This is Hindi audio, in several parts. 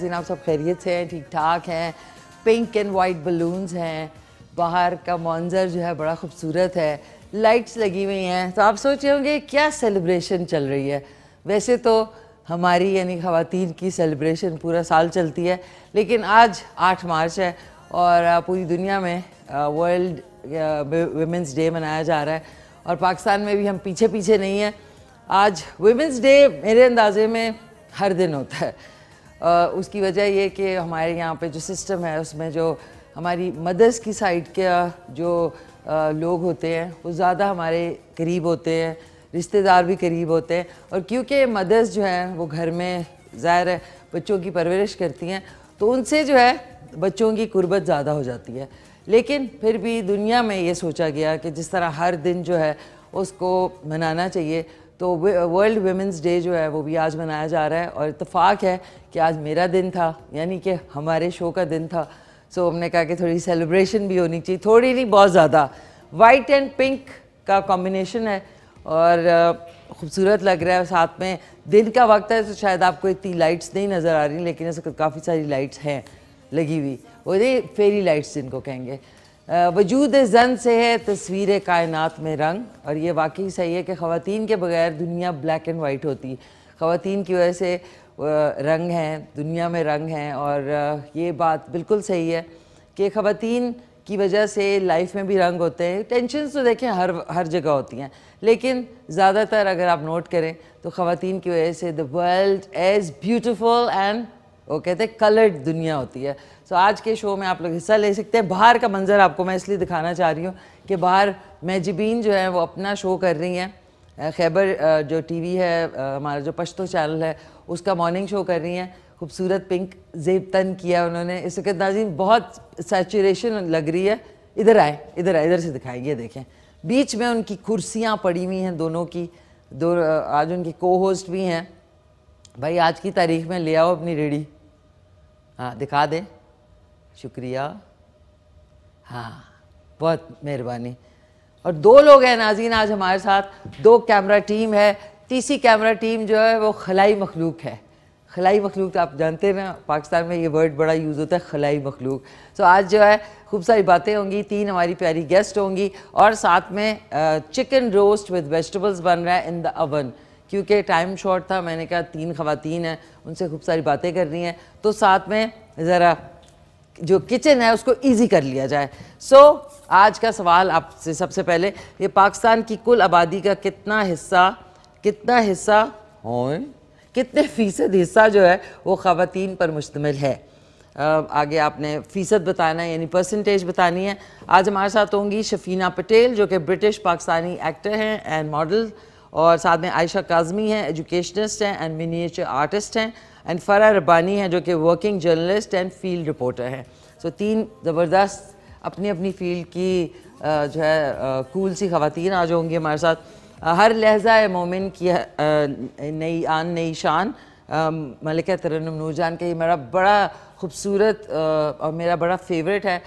जिन आप सब खैरियत से हैं ठीक ठाक हैं पिंक एंड वाइट बलून्स हैं बाहर का मंजर जो है बड़ा खूबसूरत है लाइट्स लगी हुई हैं तो आप सोच रहे होंगे क्या सेलिब्रेशन चल रही है वैसे तो हमारी यानी ख़वान की सेलिब्रेशन पूरा साल चलती है लेकिन आज 8 मार्च है और पूरी दुनिया में वर्ल्ड वेमेंस डे मनाया जा रहा है और पाकिस्तान में भी हम पीछे पीछे नहीं हैं आज वेमेंस डे मेरे अंदाजे में हर दिन होता है उसकी वजह ये कि हमारे यहाँ पे जो सिस्टम है उसमें जो हमारी मदर्स की साइड के जो लोग होते हैं वो ज़्यादा हमारे करीब होते हैं रिश्तेदार भी करीब होते हैं और क्योंकि मदर्स जो हैं वो घर में ज़ाहिर है बच्चों की परवरिश करती हैं तो उनसे जो है बच्चों की कुर्बत ज़्यादा हो जाती है लेकिन फिर भी दुनिया में ये सोचा गया कि जिस तरह हर दिन जो है उसको मनाना चाहिए तो वर्ल्ड वेमेंस डे जो है वो भी आज मनाया जा रहा है और इतफाक़ है कि आज मेरा दिन था यानी कि हमारे शो का दिन था सो so, हमने कहा कि थोड़ी सेलिब्रेशन भी होनी चाहिए थोड़ी नहीं बहुत ज़्यादा वाइट एंड पिंक का कॉम्बिनेशन है और uh, खूबसूरत लग रहा है साथ में दिन का वक्त है तो शायद आपको इतनी लाइट्स नहीं नज़र आ रही लेकिन इस काफ़ी सारी लाइट्स हैं लगी हुई वो नहीं फेरी लाइट्स जिनको कहेंगे वजूद जन से है तस्वीर कायनात में रंग और ये वाकई सही है कि ख़वान के बगैर दुनिया ब्लैक एंड वाइट होती ख़वान की वजह से रंग हैं दुनिया में रंग हैं और ये बात बिल्कुल सही है कि ख़वान की वजह से लाइफ में भी रंग होते हैं टेंशन तो देखें हर हर जगह होती हैं लेकिन ज़्यादातर अगर आप नोट करें तो ख़वान की वजह से the world as beautiful and वो कहते हैं कलर्ड दुनिया होती है सो तो आज के शो में आप लोग हिस्सा ले सकते हैं बाहर का मंज़र आपको मैं इसलिए दिखाना चाह रही हूँ कि बाहर मेजबीन जो है वो अपना शो कर रही हैं खैबर जो टीवी है हमारा जो पश्तो चैनल है उसका मॉर्निंग शो कर रही हैं खूबसूरत पिंक जेब तन किया उन्होंने इस वक्त नाजी बहुत सैचुरेशन लग रही है इधर आए इधर आए इधर से दिखाए ये देखें बीच में उनकी कुर्सियाँ पड़ी हुई हैं दोनों की दो आज उनके को होस्ट भी हैं भाई आज की तारीख में ले आओ अपनी रेडी हाँ दिखा दें शुक्रिया हाँ बहुत मेहरबानी और दो लोग हैं नाजीन आज हमारे साथ दो कैमरा टीम है तीसरी कैमरा टीम जो है वो खलाई मखलूक है खलाई मखलूक तो आप जानते हैं ना पाकिस्तान में ये वर्ड बड़ा यूज़ होता है खलाई मखलूक सो so, आज जो है खूब सारी बातें होंगी तीन हमारी प्यारी गेस्ट होंगी और साथ में चिकन रोस्ट विद वेजिटेबल्स बन रहा है इन द अवन क्योंकि टाइम शॉर्ट था मैंने कहा तीन खातन हैं उनसे खूब सारी बातें कर रही हैं तो साथ में ज़रा जो किचन है उसको ईजी कर लिया जाए सो so, आज का सवाल आपसे सबसे पहले ये पाकिस्तान की कुल आबादी का कितना हिस्सा कितना हिस्सा और कितने फ़ीसद हिस्सा जो है वो ख़वान पर मुश्तमिल है आगे आपने फ़ीसद बताना है यानी परसेंटेज बतानी है आज हमारे साथ होंगी शफीना पटेल जो कि ब्रिटिश पाकिस्तानी एक्टर हैं एंड मॉडल और साथ में आयशा काजमी हैं एजुकेशनस्ट हैं एंड मिनिएचर आर्टिस्ट हैं एंड फ़रा रबानी हैं जो कि working journalist and field reporter हैं सो so, तीन ज़बरदस्त अपनी अपनी फील्ड की जो है कूल सी खातन आज होंगी हमारे साथ हर लहजा मोमिन की नई आन नई शान तरन तरन्नम नूरजान का ये मेरा बड़ा खूबसूरत और मेरा बड़ा फेवरेट है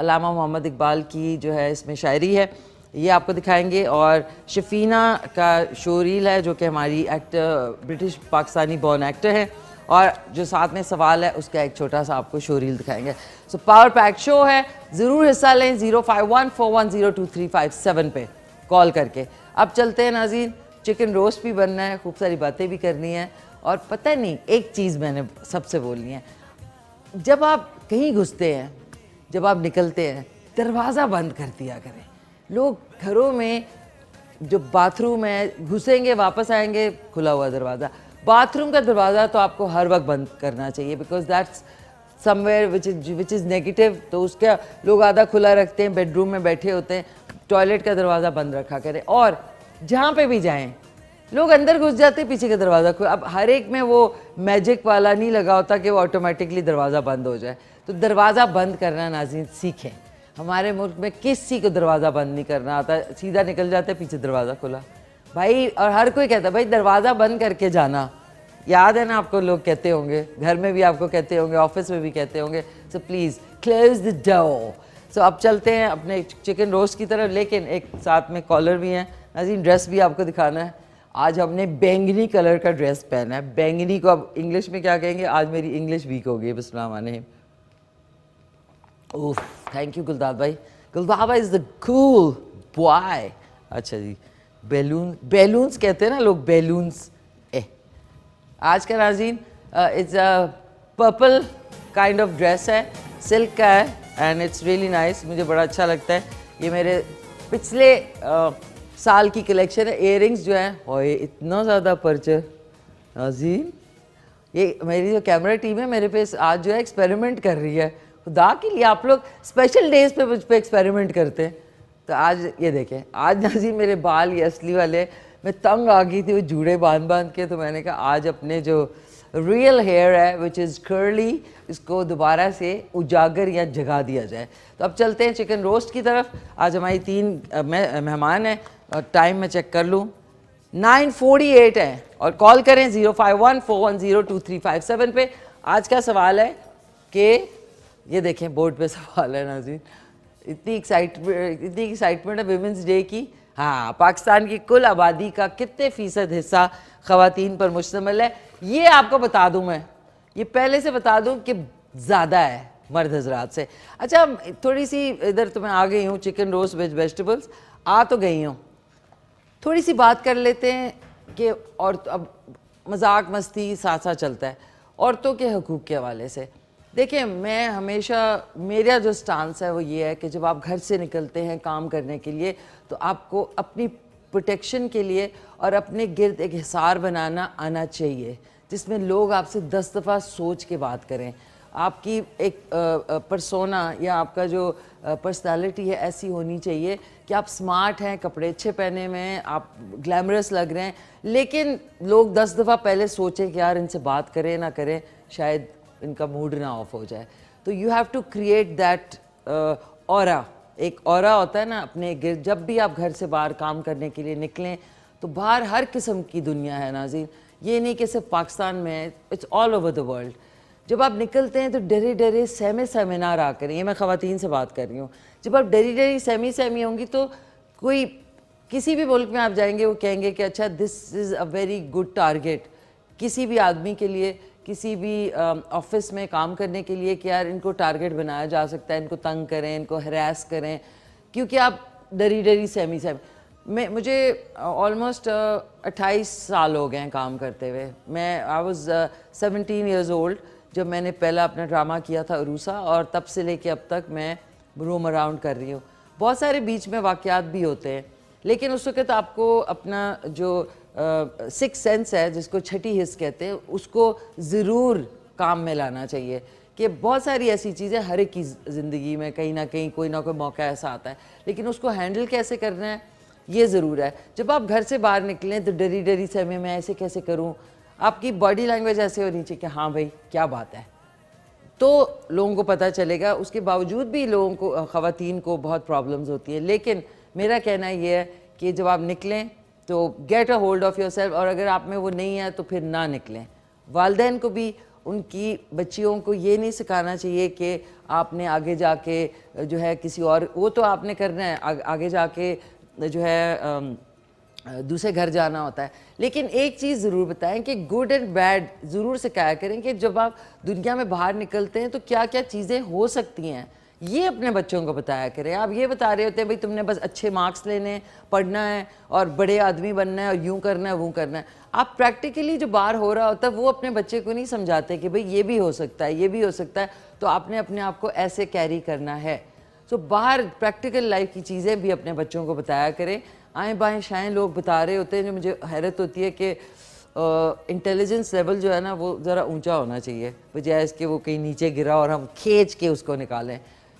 अलामा मोहम्मद इकबाल की जो है इसमें शायरी है ये आपको दिखाएंगे और शफीना का शोरील है जो कि हमारी actor British Pakistani born actor है और जो साथ में सवाल है उसका एक छोटा सा आपको शोरील दिखाएंगे सो पावर पैक शो है ज़रूर हिस्सा लें zero five one four one zero two three five seven पर कॉल करके अब चलते हैं नाजीन चिकन रोस्ट भी बनना है खूब सारी बातें भी करनी है और पता नहीं एक चीज़ मैंने सबसे बोलनी है जब आप कहीं घुसते हैं जब आप निकलते हैं दरवाज़ा बंद कर दिया करें लोग घरों में जो बाथरूम है घुसेंगे वापस आएंगे खुला हुआ दरवाज़ा बाथरूम का दरवाज़ा तो आपको हर वक्त बंद करना चाहिए because that's somewhere which is which is negative तो उसका लोग आधा खुला रखते हैं बेडरूम में बैठे होते हैं टॉयलेट का दरवाज़ा बंद रखा करें और जहाँ पे भी जाएं लोग अंदर घुस जाते पीछे का दरवाज़ा खुला अब हर एक में वो मैजिक वाला नहीं लगा होता कि वो ऑटोमेटिकली दरवाज़ा बंद हो जाए तो दरवाज़ा बंद करना नाजी सीखें हमारे मुल्क में किसी को दरवाज़ा बंद नहीं करना आता सीधा निकल जाता है पीछे दरवाज़ा खुला भाई और हर कोई कहता भाई दरवाज़ा बंद करके जाना याद है ना आपको लोग कहते होंगे घर में भी आपको कहते होंगे ऑफिस में भी कहते होंगे so please close the door so अब चलते हैं अपने चिकन रोस्ट की तरफ लेकिन एक साथ में कॉलर भी है नाजीन ड्रेस भी आपको दिखाना है आज हमने बैंगनी कलर का ड्रेस पहना है बैंगनी को अब इंग्लिश में क्या कहेंगे आज मेरी इंग्लिश वीक होगी गई ओह थैंक यू गुलदाब भाई गुलदाब भाई इज़ द कूल बॉय अच्छा जी बैलून बैलून्स कहते हैं ना लोग बैलून्स ए आज का Nazneen it's a purple kind of dress है सिल्क का है एंड इट्स रियली नाइस मुझे बड़ा अच्छा लगता है ये मेरे पिछले uh, साल की कलेक्शन है इयर जो है और ये इतना ज़्यादा परचर नाजीन ये मेरी जो कैमरा टीम है मेरे पे आज जो है एक्सपेरिमेंट कर रही है खुदा के लिए आप लोग स्पेशल डेज पे मुझ पर एक्सपेरिमेंट करते हैं तो आज ये देखें आज नाजी मेरे बाल ये असली वाले मैं तंग आ गई थी वो जूड़े बांध बांध के तो मैंने कहा आज अपने जो रियल हेयर है विच इज़ कर्ली इसको दोबारा से उजागर या जगा दिया जाए तो अब चलते हैं चिकन रोस्ट की तरफ आज हमारी तीन मेहमान हैं और टाइम मैं चेक कर लूँ 948 है और कॉल करें 0514102357 पे आज का सवाल है कि ये देखें बोर्ड पे सवाल है नाजीन इतनी एक्साइटमेंट इतनी एक्साइटमेंट है वेमेंस डे की हाँ पाकिस्तान की कुल आबादी का कितने फ़ीसद हिस्सा ख़वान पर मुश्तमल है ये आपको बता दूँ मैं ये पहले से बता दूँ कि ज़्यादा है मर्द हजरात से अच्छा थोड़ी सी इधर तो मैं आ गई हूँ चिकन रोस्ट वेज वेजिटेबल्स आ तो गई हूँ थोड़ी सी बात कर लेते हैं कि और तो अब मजाक मस्ती साथ साथ चलता है औरतों के हकूक़ के हवाले से देखिए मैं हमेशा मेरा जो स्टांस है वो ये है कि जब आप घर से निकलते हैं काम करने के लिए तो आपको अपनी प्रोटेक्शन के लिए और अपने गिर्द एक हिसार बनाना आना चाहिए जिसमें लोग आपसे दस दफ़ा सोच के बात करें आपकी एक परसोना या आपका जो पर्सनालिटी है ऐसी होनी चाहिए कि आप स्मार्ट हैं कपड़े अच्छे पहने में आप ग्लैमरस लग रहे हैं लेकिन लोग दस दफ़ा पहले सोचें कि यार इनसे बात करें ना करें शायद इनका मूड ना ऑफ हो जाए तो you have to create that और एक और होता है ना अपने जब भी आप घर से बाहर काम करने के लिए निकलें तो बाहर हर किस्म की दुनिया है नाजीन ये नहीं कि सिर्फ पाकिस्तान में है it's all over the world जब आप निकलते हैं तो डरे डरे सहमे सहमे ना रहा करें ये मैं ख़वातीन से बात कर रही हूँ जब आप डरी डरी सहमी सहमी होंगी तो कोई किसी भी मुल्क में आप जाएंगे वो कहेंगे कि अच्छा this is a very good target किसी भी आदमी के लिए किसी भी ऑफिस में काम करने के लिए कि यार इनको टारगेट बनाया जा सकता है इनको तंग करें इनको हरास करें क्योंकि आप डरी डरी सेमी सेमी मैं मुझे ऑलमोस्ट अट्ठाईस साल हो गए हैं काम करते हुए मैं I was seventeen years old जब मैंने पहला अपना ड्रामा किया था अरूसा और तब से लेके अब तक मैं रोम अराउंड कर रही हूँ बहुत सारे बीच में वाक़ भी होते हैं लेकिन उस वक्त आपको अपना जो सिक्स सेंस है जिसको छठी हिस्स कहते हैं उसको ज़रूर काम में लाना चाहिए कि बहुत सारी ऐसी चीज़ें हर एक की ज़िंदगी में कहीं ना कहीं कोई ना कोई मौका ऐसा आता है लेकिन उसको हैंडल कैसे करना है ये ज़रूर है जब आप घर से बाहर निकलें तो डरी डरी से मैं ऐसे कैसे करूँ आपकी बॉडी लैंग्वेज ऐसे होनी चाहिए कि हाँ भाई क्या बात है तो लोगों को पता चलेगा उसके बावजूद भी लोगों को ख़वान को बहुत प्रॉब्लम्स होती है लेकिन मेरा कहना यह है कि जब आप निकलें तो get a hold of yourself और अगर आप में वो नहीं है तो फिर ना निकलें वालदेन को भी उनकी बच्चियों को ये नहीं सिखाना चाहिए कि आपने आगे जाके जो है किसी और वो तो आपने करना है आगे जाके जो है दूसरे घर जाना होता है लेकिन एक चीज़ ज़रूर बताएं कि गुड एंड बैड ज़रूर सिखाया करें कि जब आप दुनिया में बाहर निकलते हैं तो क्या क्या चीज़ें हो सकती हैं ये अपने बच्चों को बताया करें आप ये बता रहे होते हैं भाई तुमने बस अच्छे मार्क्स लेने पढ़ना है और बड़े आदमी बनना है और यूँ करना है वो करना है आप प्रैक्टिकली जो बाहर हो रहा होता है वो अपने बच्चे को नहीं समझाते कि भाई ये भी हो सकता है ये भी हो सकता है तो आपने अपने आप को ऐसे कैरी करना है तो बाहर प्रैक्टिकल लाइफ की चीज़ें भी अपने बच्चों को बताया करें आए बाएँ शाएँ लोग बता रहे होते हैं जो मुझे हैरत होती है कि इंटेलिजेंस लेवल जो है ना वो ज़रा ऊंचा होना चाहिए बजाय इसके वो कहीं नीचे गिरा और हम खींच के उसको निकालें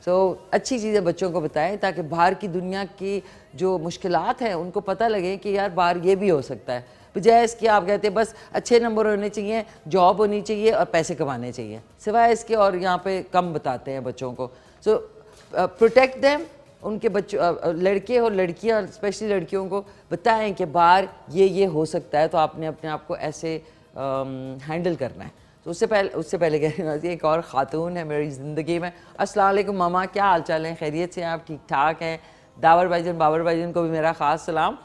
तो अच्छी चीज़ें बच्चों को बताएं ताकि बाहर की दुनिया की जो मुश्किल हैं उनको पता लगे कि यार बाहर ये भी हो सकता है बजाय इसके आप कहते हैं बस अच्छे नंबर होने चाहिए जॉब होनी चाहिए और पैसे कमाने चाहिए सिवाय इसके और यहाँ पे कम बताते हैं बच्चों को सो प्रोटेक्ट देम उनके बच्चों लड़के और लड़कियाँ स्पेशली लड़कियों को बताएं कि बाहर ये ये हो सकता है तो आपने अपने आप को ऐसे हैंडल करना है तो उससे पहले उससे पहले कह रही एक और ख़ातून है मेरी ज़िंदगी में अस्सलाम मामा क्या हाल चाल हैं खैरियत से आप ठीक ठाक हैं दावर जन बाबर भाई जन को भी मेरा ख़ास सलाम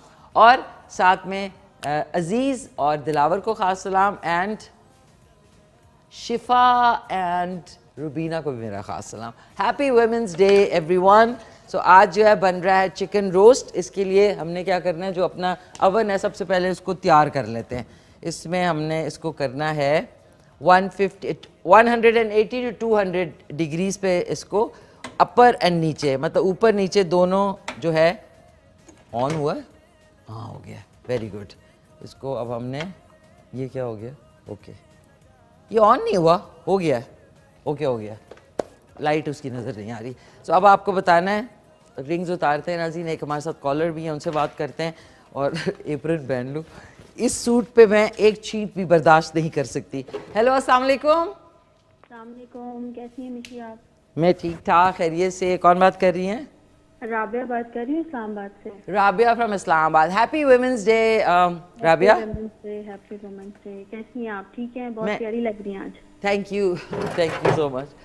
और साथ में अज़ीज़ और दिलावर को ख़ास सलाम एंड शिफा एंड रुबीना को भी मेरा ख़ास सलाम happy women's day everyone so आज जो है बन रहा है चिकन रोस्ट इसके लिए हमने क्या करना है जो अपना अवन है सबसे पहले उसको तैयार कर लेते हैं इसमें हमने इसको करना है 180 टू 200 डिग्रीज पे इसको अपर एंड नीचे मतलब ऊपर नीचे दोनों जो है ऑन हुआ हाँ हो गया वेरी गुड इसको अब हमने ये क्या हो गया ओके okay. ये ऑन नहीं हुआ हो गया ओके okay, हो गया लाइट उसकी नज़र नहीं आ रही सो so, अब आपको बताना है रिंग्स उतारते हैं नाजीन एक हमारे साथ कॉलर भी हैं उनसे बात करते हैं और एप्रन पहन लूँ इस सूट पे मैं एक चीट भी बर्दाश्त नहीं कर सकती हेलो अस्सलाम वालेकुम कैसी हैं मिशी आप मैं ठीक ठाक खैरियत से कौन बात कर रही हैं राबिया बात कर रही हूँ इस्लामाबाद से Rabia from Islamabad happy women's day Rabia happy women's day कैसी हैं आप ठीक हैं बहुत प्यारी लग रही हैं आज thank you thank you so much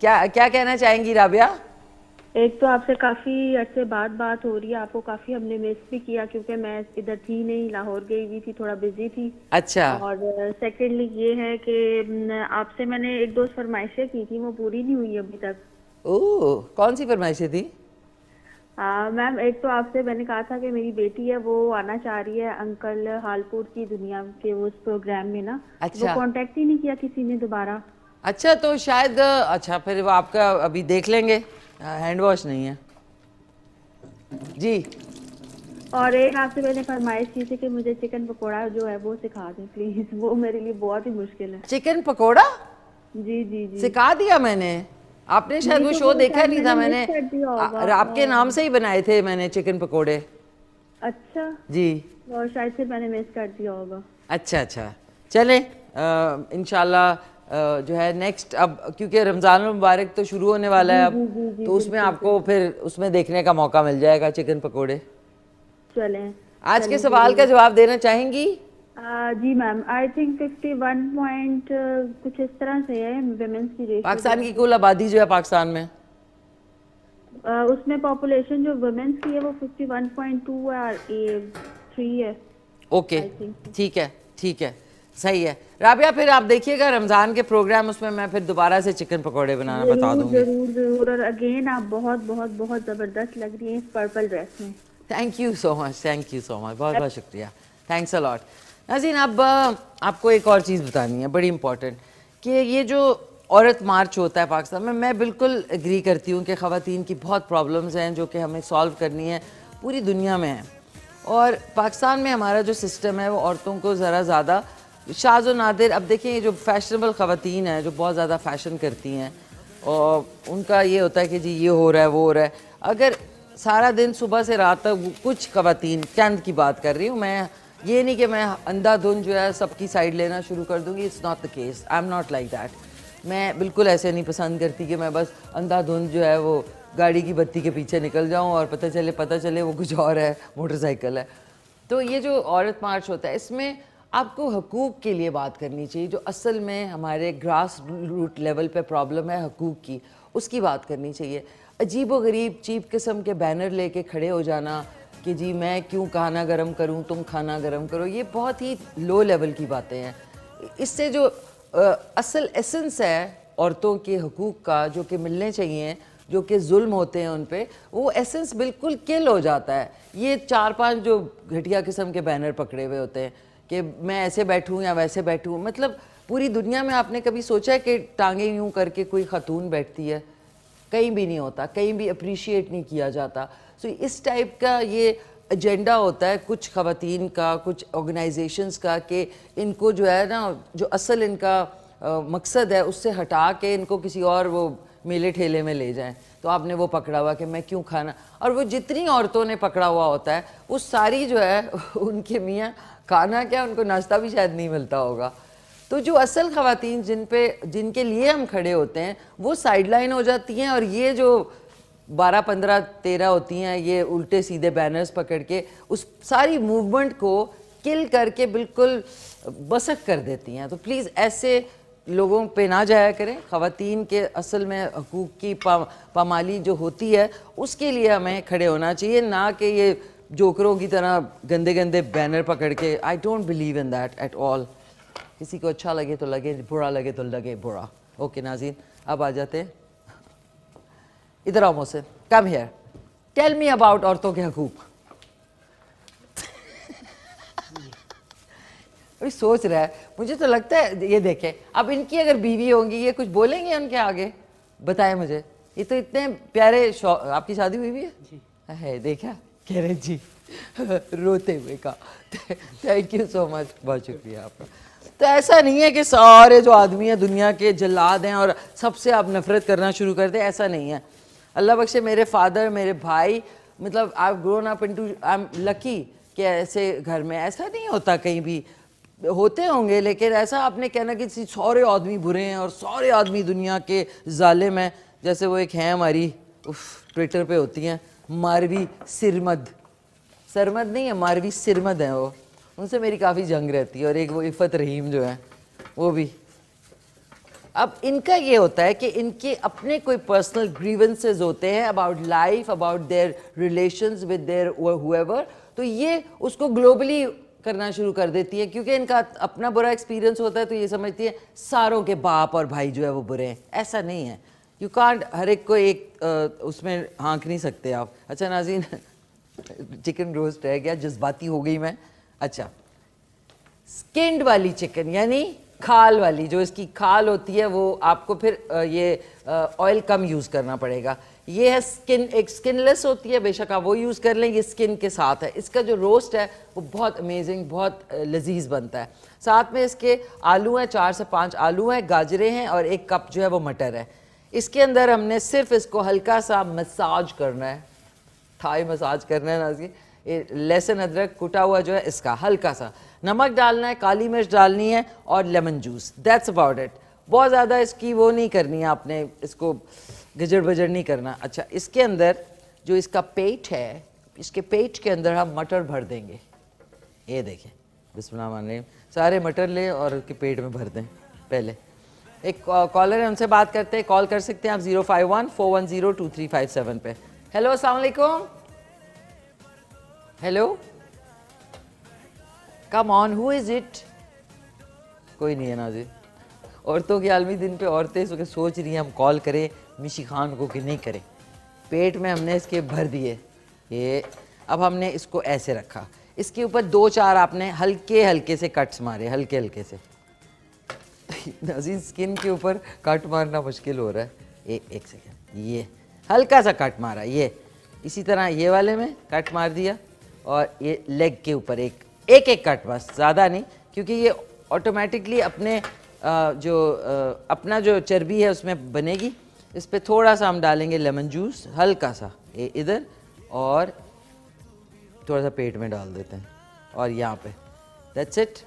क्या क्या कहना चाहेंगी राबिया एक तो आपसे काफ़ी अच्छे बात बात हो रही है आपको काफ़ी हमने मिस भी किया क्योंकि मैं इधर थी नहीं लाहौर गई हुई थी थोड़ा बिजी थी अच्छा और सेकेंडली ये है कि आपसे मैंने एक दो फरमाइशें की थी वो पूरी नहीं हुई अभी तक ओ, कौन सी फरमाइशें थी मैम एक तो आपसे मैंने कहा था कि मेरी बेटी है वो आना चाह रही है अंकल हालपुर की दुनिया के उस प्रोग्राम में ना अच्छा। वो कांटेक्ट ही नहीं किया किसी ने दोबारा अच्छा तो शायद अच्छा फिर वो आपका अभी देख लेंगे हैंड वॉश नहीं है जी और एक आपसे मैंने फरमाइश की थी कि मुझे चिकन पकोड़ा जो है वो सिखा दें प्लीज वो मेरे लिए बहुत ही मुश्किल है चिकन पकोड़ा जी जी जी सिखा दिया मैंने आपने शायद वो शो तो देखा नहीं था मैंने आपके हाँ। नाम से ही बनाए थे मैंने चिकन पकोड़े अच्छा जी और शायद से मैंने मिस कर दिया होगा अच्छा अच्छा चले इनशाला जो है नेक्स्ट अब क्योंकि रमज़ान मुबारक तो शुरू होने वाला है अब जी, जी, तो जी, तो उसमें आपको फिर उसमें देखने का मौका मिल जाएगा चिकन पकोड़े चले आज चलें, के सवाल का जवाब देना चाहेंगी जी मैम आई थिंक 51 पॉइंट कुछ इस तरह से है की पाकिस्तान तो। की कुल आबादी जो है पाकिस्तान में आ, उसमें पॉपुलेशन जो वुमेन्स की है वो fifty one point two three है ओके ठीक है ठीक है सही है राबिया फिर आप देखिएगा रमज़ान के प्रोग्राम उसमें मैं फिर दोबारा से चिकन पकौड़े बनाना बता दूंगी जरूर जरूर और अगेन आप बहुत बहुत बहुत ज़बरदस्त लग रही हैं इस पर्पल ड्रेस में thank you so much thank you so much बहुत बहुत शुक्रिया थैंक्स अलॉट नाजीन अब आपको एक और चीज़ बतानी है बड़ी इंपॉर्टेंट कि ये जो औरत मार्च होता है पाकिस्तान में मैं बिल्कुल एग्री करती हूँ कि खातन की बहुत प्रॉब्लम्स हैं जो कि हमें सॉल्व करनी है पूरी दुनिया में है और पाकिस्तान में हमारा जो सिस्टम है वो औरतों को ज़रा ज़्यादा शाज नादिर अब देखिए ये जो फैशनेबल ख़वान हैं जो बहुत ज़्यादा फैशन करती हैं और उनका ये होता है कि जी ये हो रहा है वो हो रहा है अगर सारा दिन सुबह से रात तक कुछ ख़वान चंद की बात कर रही हूँ मैं ये नहीं कि मैं अंधाधुन जो है सबकी साइड लेना शुरू कर दूँगी it's not the case I am not like that मैं बिल्कुल ऐसे नहीं पसंद करती कि मैं बस धुंध जो है वो गाड़ी की बत्ती के पीछे निकल जाऊँ और पता चले पता चले वो कुछ और है मोटरसाइकिल है तो ये जो औरत मार्च होता है इसमें आपको हकूक़ के लिए बात करनी चाहिए जो असल में हमारे ग्रास रूट लेवल पे प्रॉब्लम है हकूक़ की उसकी बात करनी चाहिए अजीब व गरीब चीप किस्म के बैनर लेके खड़े हो जाना कि जी मैं क्यों खाना गर्म करूं तुम खाना गर्म करो ये बहुत ही लो लेवल की बातें हैं इससे जो आ, असल एसेंस है औरतों के हकूक़ का जो कि मिलने चाहिए जो कि जुल्म होते हैं उन पर वो एसेंस बिल्कुल किल हो जाता है ये चार पांच जो घटिया किस्म के बैनर पकड़े हुए होते हैं कि मैं ऐसे बैठूँ या वैसे बैठूँ मतलब पूरी दुनिया में आपने कभी सोचा है कि टांगे यूँ करके कोई ख़तून बैठती है कहीं भी नहीं होता कहीं भी अप्रिशिएट नहीं किया जाता सो so, इस टाइप का ये एजेंडा होता है कुछ खातन का कुछ ऑर्गेनाइजेशंस का कि इनको जो है ना जो असल इनका आ, मकसद है उससे हटा के इनको किसी और वो मेले ठेले में ले जाएं तो आपने वो पकड़ा हुआ कि मैं क्यों खाना और वो जितनी औरतों ने पकड़ा हुआ होता है वो सारी जो है उनके मियाँ खाना क्या उनको नाश्ता भी शायद नहीं मिलता होगा तो जो असल खातन जिन पे जिनके लिए हम खड़े होते हैं वो साइड लाइन हो जाती हैं और ये जो बारह पंद्रह तेरह होती हैं ये उल्टे सीधे बैनर्स पकड़ के उस सारी मूवमेंट को किल करके बिल्कुल बसक कर देती हैं तो प्लीज़ ऐसे लोगों पे ना जाया करें खातन के असल में हकूक़ की पा, पामाली जो होती है उसके लिए हमें खड़े होना चाहिए ना कि ये जोकरों की तरह गंदे गंदे बैनर पकड़ के I don't believe in that at all किसी को अच्छा लगे तो लगे बुरा लगे तो लगे बुरा ओके नाजीन अब आ जाते इधर आओ मुझसे come here tell me about औरतों के हकूक अभी सोच रहा है मुझे तो लगता है ये देखें अब इनकी अगर बीवी होंगी ये कुछ बोलेंगे उनके आगे बताएं मुझे ये तो इतने प्यारे आपकी शादी हुई भी है है देखा कह रहे जी रोते हुए कहा थैंक यू सो मच बहुत शुक्रिया आपका तो ऐसा नहीं है कि सारे जो आदमी हैं दुनिया के जल्लाद हैं और सबसे आप नफरत करना शुरू कर दें ऐसा नहीं है अल्लाह बख्शे मेरे फादर मेरे भाई मतलब I grown up into I am lucky कि ऐसे घर में ऐसा नहीं होता कहीं भी होते होंगे लेकिन ऐसा आपने कहना कि सारे आदमी बुरे हैं और सारे आदमी दुनिया के जालिम हैं जैसे वो एक हैं हमारी उफ ट्विटर पे होती हैं मारवी सिरमद सरमद नहीं है मारवी सिरमद है वो उनसे मेरी काफ़ी जंग रहती है और एक वो इफ़त रहीम जो है वो भी अब इनका ये होता है कि इनके अपने कोई पर्सनल ग्रीवेंसेज होते हैं about life about their relations with their however तो ये उसको ग्लोबली करना शुरू कर देती है क्योंकि इनका अपना बुरा एक्सपीरियंस होता है तो ये समझती है सारों के बाप और भाई जो है वो बुरे हैं ऐसा नहीं है यू कांट हर एक को एक उसमें हाँक नहीं सकते आप अच्छा नाजीन चिकन रोस्ट रह गया जज्बाती हो गई मैं अच्छा स्किंड वाली चिकन यानी खाल वाली जो इसकी खाल होती है वो आपको फिर ये ऑयल कम यूज़ करना पड़ेगा ये है स्किन एक स्किनलेस होती है बेशक आप वो यूज़ कर लें ये स्किन के साथ है इसका जो रोस्ट है वो बहुत अमेजिंग बहुत लजीज बनता है साथ में इसके आलू हैं चार से पांच आलू हैं गाजरे हैं और एक कप जो है वो मटर है इसके अंदर हमने सिर्फ इसको हल्का सा मसाज करना है थाई मसाज करना है ना जी लहसुन अदरक कुटा हुआ जो है इसका हल्का सा नमक डालना है काली मिर्च डालनी है और lemon juice that's about it बहुत ज़्यादा इसकी वो नहीं करनी है आपने इसको गजड़ बजड़ नहीं करना अच्छा इसके अंदर जो इसका पेट है इसके पेट के अंदर हम मटर भर देंगे ये देखें बिस्मिल्लाह सारे मटर लें और उसके पेट में भर दें पहले एक कॉलर है उनसे बात करते हैं कॉल कर सकते हैं आप zero five one four one zero two three five seven पे हेलो असलकुम hello come on who is it कोई नहीं है ना जी औरतों के आलमी दिन पे औरतें सोच रही हैं हम कॉल करें मिशी खान को कि नहीं करें पेट में हमने इसके भर दिए ये अब हमने इसको ऐसे रखा इसके ऊपर दो चार आपने हल्के हल्के से कट्स मारे हल्के हल्के से नाजीन स्किन के ऊपर कट मारना मुश्किल हो रहा है ए, एक सेकेंड ये हल्का सा कट मारा ये इसी तरह ये वाले में कट मार दिया और ये लेग के ऊपर एक एक एक कट बस ज़्यादा नहीं क्योंकि ये ऑटोमेटिकली अपने आ, जो आ, अपना जो चर्बी है उसमें बनेगी इस पर थोड़ा सा हम डालेंगे लेमन जूस हल्का सा ये इधर और थोड़ा सा पेट में डाल देते हैं और यहाँ पे दैट्स इट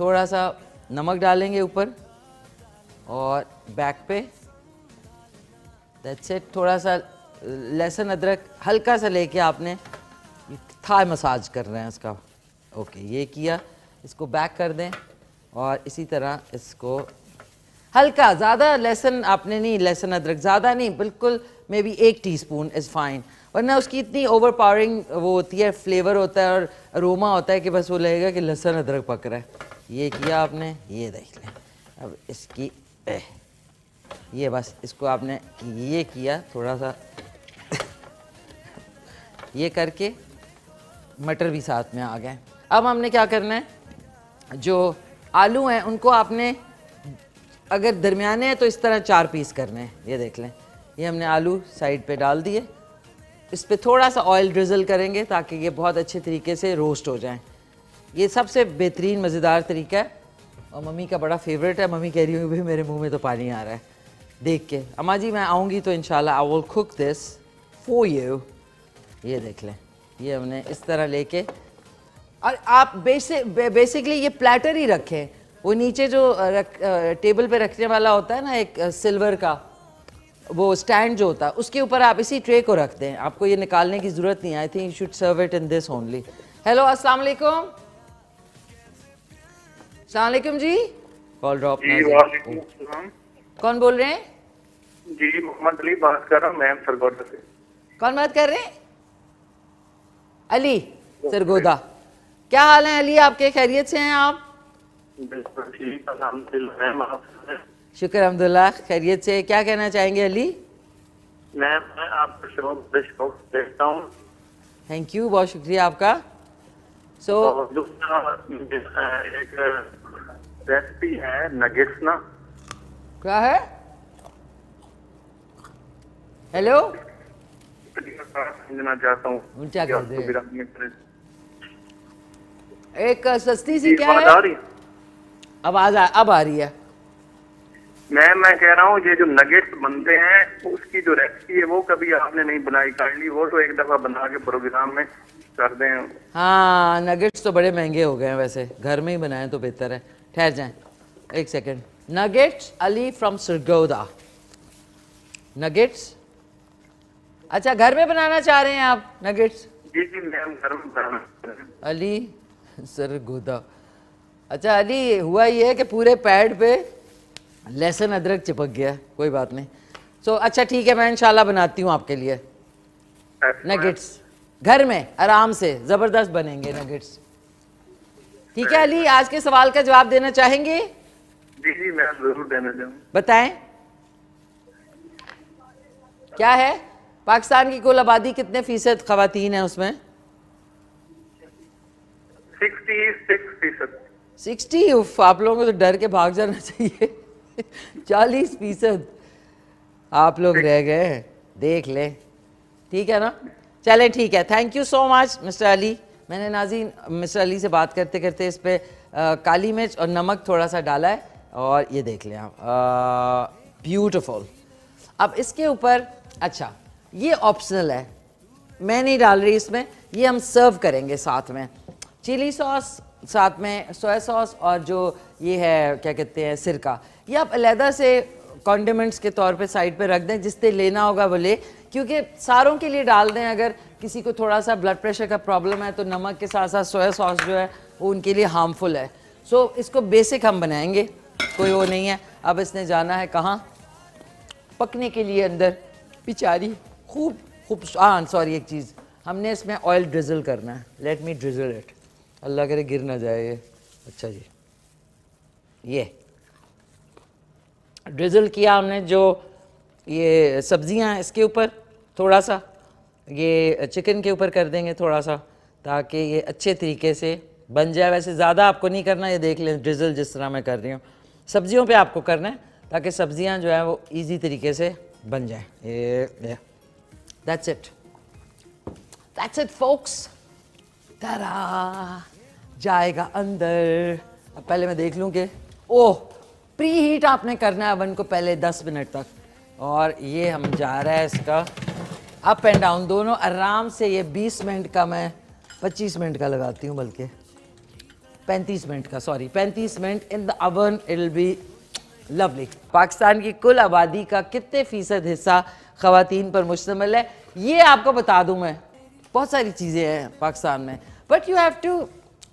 थोड़ा सा नमक डालेंगे ऊपर और बैक पे दैट्स इट थोड़ा सा लहसुन अदरक हल्का सा लेके आपने था मसाज कर रहे हैं उसका ओके ये किया इसको बैक कर दें और इसी तरह इसको हल्का ज़्यादा लहसुन आपने नहीं लहसुन अदरक ज़्यादा नहीं बिल्कुल मे बी एक टीस्पून इज़ फाइन वरना उसकी इतनी ओवर पावरिंग वो होती है फ्लेवर होता है और अरोमा होता है कि बस वो लगेगा कि लहसुन अदरक पक रहा है ये किया आपने ये देख लें अब इसकी ये बस इसको आपने ये किया थोड़ा सा ये करके मटर भी साथ में आ गए अब हमने क्या करना है जो आलू हैं उनको आपने अगर दरमियाने हैं तो इस तरह चार पीस करने हैं ये देख लें ये हमने आलू साइड पे डाल दिए इस पर थोड़ा सा ऑयल ड्रिजल करेंगे ताकि ये बहुत अच्छे तरीके से रोस्ट हो जाएं ये सबसे बेहतरीन मज़ेदार तरीका है और मम्मी का बड़ा फेवरेट है मम्मी कह रही हूँ भी मेरे मुंह में तो पानी आ रहा है देख के अम्मा जी मैं आऊँगी तो in I will cook this for you ये देख लें ये हमने इस तरह लेके और आप बेसिक बेसिकली ये प्लेटर ही रखें वो नीचे जो रख, टेबल पे रखने वाला होता है ना एक सिल्वर का वो स्टैंड जो होता है उसके ऊपर आप इसी ट्रे को रख दें आपको ये निकालने की ज़रूरत नहीं I think you should serve it in this only hello अस्सलाम वालेकुम सलामकुम जी कॉल ड्रॉप कौन बोल रहे हैं जी मोहम्मद अली बात कर रहा हूँ मैम सरगोदा से कौन बात कर रहे हैं अली सरगोदा क्या हाल है अली आपके खैरियत से हैं आप शुक्र अहमदुल्ला खैरियत से क्या कहना चाहेंगे अली मैम मैं आपका शो देखता हूँ थैंक यू बहुत शुक्रिया आपका सो so, तो रेसिपी है नगेट्स ना क्या है हेलो समझना चाहता कर दे तो एक सस्ती सी क्या है आवाज आ, अब आ रही है मैं मैं कह रहा हूँ ये जो नगेट्स बनते हैं उसकी जो रेसिपी है वो कभी आपने नहीं बनाई ली वो तो एक दफा बना के प्रोग्राम में कर दें हाँ नगेट्स तो बड़े महंगे हो गए हैं वैसे घर में ही बनाएं तो बेहतर है ठहर जाएं एक second nuggets Ali from Sargodha nuggets अच्छा घर में बनाना चाह रहे हैं आप नगेट्स जी जी मैम घर में बनाना अली सरगोदा अच्छा अली हुआ ये है कि पूरे पैड पे लहसुन अदरक चिपक गया कोई बात नहीं सो so, अच्छा ठीक है मैं इंशाल्लाह बनाती हूँ आपके लिए नगेट्स घर में आराम से जबरदस्त बनेंगे नगेट्स ठीक है अली आज के सवाल का जवाब देना चाहेंगे जी जी मैं जरूर देना बताएं क्या है पाकिस्तान की कुल आबादी कितने फीसद खातन है उसमें सिक्सटी उफ आप लोगों को तो डर के भाग जाना चाहिए चालीस फीसद आप लोग रह गए देख ले ठीक है ना चलें ठीक है thank you so much mister Ali मैंने नाजीन मिस्टर अली से बात करते करते इस पर काली मिर्च और नमक थोड़ा सा डाला है और ये देख लें आप ब्यूटिफुल अब इसके ऊपर अच्छा ये ऑप्शनल है मैं नहीं डाल रही इसमें ये हम सर्व करेंगे साथ में चिली सॉस साथ में सोया सॉस और जो ये है क्या कहते हैं सिरका ये आप अलहदा से कॉन्डिमेंट्स के तौर पे साइड पे रख दें जिससे लेना होगा वो ले क्योंकि सारों के लिए डाल दें अगर किसी को थोड़ा सा ब्लड प्रेशर का प्रॉब्लम है तो नमक के साथ साथ सोया सॉस जो है वो उनके लिए हार्मफुल है सो so, इसको बेसिक हम बनाएंगे कोई वो नहीं है अब इसने जाना है कहाँ पकने के लिए अंदर बिचारी खूब खूब हाँ सॉरी एक चीज़ हमने इसमें ऑयल ड्रिजल करना है लेट मी ड्रिजल इट अल्लाह करे गिर ना जाए ये अच्छा जी ये ड्रिजल किया हमने जो ये सब्जियां इसके ऊपर थोड़ा सा ये चिकन के ऊपर कर देंगे थोड़ा सा ताकि ये अच्छे तरीके से बन जाए वैसे ज़्यादा आपको नहीं करना ये देख लें ड्रिजल जिस तरह मैं कर रही हूँ सब्जियों पे आपको करना है ताकि सब्जियां जो है वो इजी तरीके से बन जाए ये that's it that's it folks तरा जाएगा अंदर अब पहले मैं देख लूँ कि ओह प्री हीट आपने करना है अवन को पहले 10 मिनट तक और ये हम जा रहे हैं इसका अप एंड डाउन दोनों आराम से ये 20 मिनट का मैं 25 मिनट का लगाती हूँ बल्कि 35 मिनट का sorry 35 minute in the oven it be lovely Pakistan की कुल आबादी का कितने फीसद हिस्सा खातन पर मुश्तमल है ये आपको बता दूँ मैं बहुत सारी चीज़ें हैं पाकिस्तान में but you have to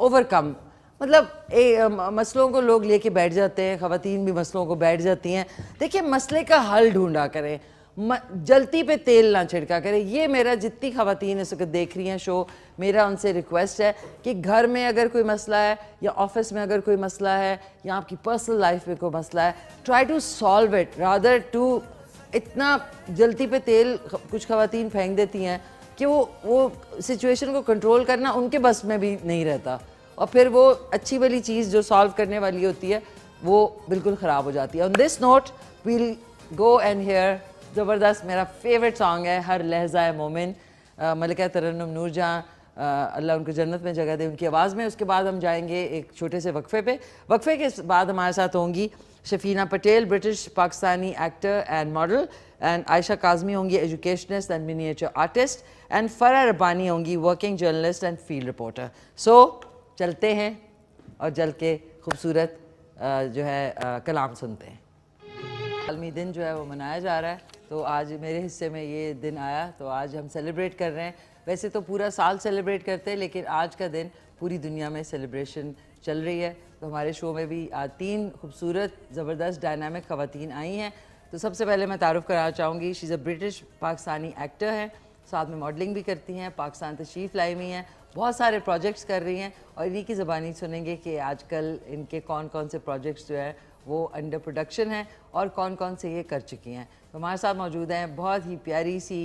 overcome मतलब ए, मसलों को लोग लेके बैठ जाते हैं ख़वातीन भी मसलों को बैठ जाती हैं देखिए मसले का हल ढूंढा करें म, जलती पे तेल ना छिड़का करें ये मेरा जितनी खातन इस वक्त देख रही हैं शो मेरा उनसे रिक्वेस्ट है कि घर में अगर कोई मसला है या ऑफिस में अगर कोई मसला है या आपकी पर्सनल लाइफ में कोई मसला है try to solve it rather to इतना जलती पे तेल कुछ खातन फेंक देती हैं कि वो वो सिचुएशन को कंट्रोल करना उनके बस में भी नहीं रहता और फिर वो अच्छी वाली चीज़ जो सॉल्व करने वाली होती है वो बिल्कुल ख़राब हो जाती है on this note we'll go and here ज़बरदस्त मेरा फेवरेट सॉन्ग है हर लहजा मोमिन मलिका तरन्नम नूर जहाँ अल्लाह उनको जन्नत में जगह दे उनकी आवाज़ में उसके बाद हम जाएंगे एक छोटे से वक्फे पे वक्फे के बाद हमारे साथ होंगी Shafina Patel British Pakistani actor and model and Ayesha Kazmi होंगी educationist and miniature artist and Farah Rabbani होंगी working journalist and field reporter so चलते हैं और जल के खूबसूरत जो है कलाम सुनते हैं आलमी दिन जो है वो मनाया जा रहा है तो आज मेरे हिस्से में ये दिन आया तो आज हम सेलिब्रेट कर रहे हैं वैसे तो पूरा साल सेलिब्रेट करते हैं लेकिन आज का दिन पूरी दुनिया में सेलिब्रेशन चल रही है तो हमारे शो में भी आज तीन खूबसूरत ज़बरदस्त डायनामिक खातन आई हैं तो सबसे पहले मैं तारुफ़ कराना चाहूँगी she's a British Pakistani actor हैं साथ में मॉडलिंग भी करती हैं पाकिस्तान तशीफ़ लाई हुई हैं बहुत सारे प्रोजेक्ट्स कर रही हैं और इन्हीं की ज़बानी सुनेंगे कि आजकल इनके कौन कौन से प्रोजेक्ट्स जो है वो अंडर प्रोडक्शन हैं और कौन कौन से ये कर चुकी हैं तो हमारे साथ मौजूद हैं बहुत ही प्यारी सी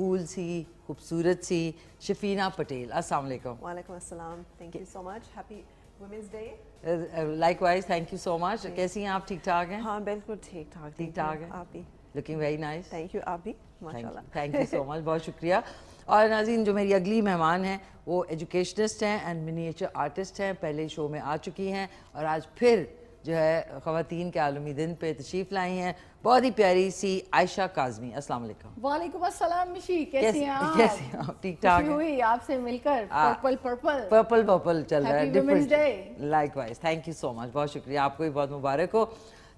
कूल सी खूबसूरत सी शफीना पटेल अस्सलाम वालेकुम अस्सलाम thank you so much happy likewise thank you so much कैसी हैं आप ठीक ठाक हैं हाँ बिल्कुल ठीक ठाक ठीक ठाक हैं आप भी looking very nice thank you आप भी माशाल्लाह थैंक यू सो मच बहुत शुक्रिया और नाजीन जो मेरी अगली मेहमान हैं वो एजुकेशनिस्ट हैं एंड मिनीचर आर्टिस्ट हैं पहले शो में आ चुकी हैं और आज फिर जो है ख़वान के आलमी दिन पे तशरीफ़ लाई हैं बहुत ही प्यारी सी आयशा काजमी अस्सलाम वालेकुम वालेकुम अस्सलाम मिशी कैसी हैं आप कैसी हैं आप ठीक ठाक हुई आपसे मिलकर पर्पल पर्पल पर्पल पर्पल चल रहा है different likewise thank you so much बहुत शुक्रिया आपको भी बहुत मुबारक हो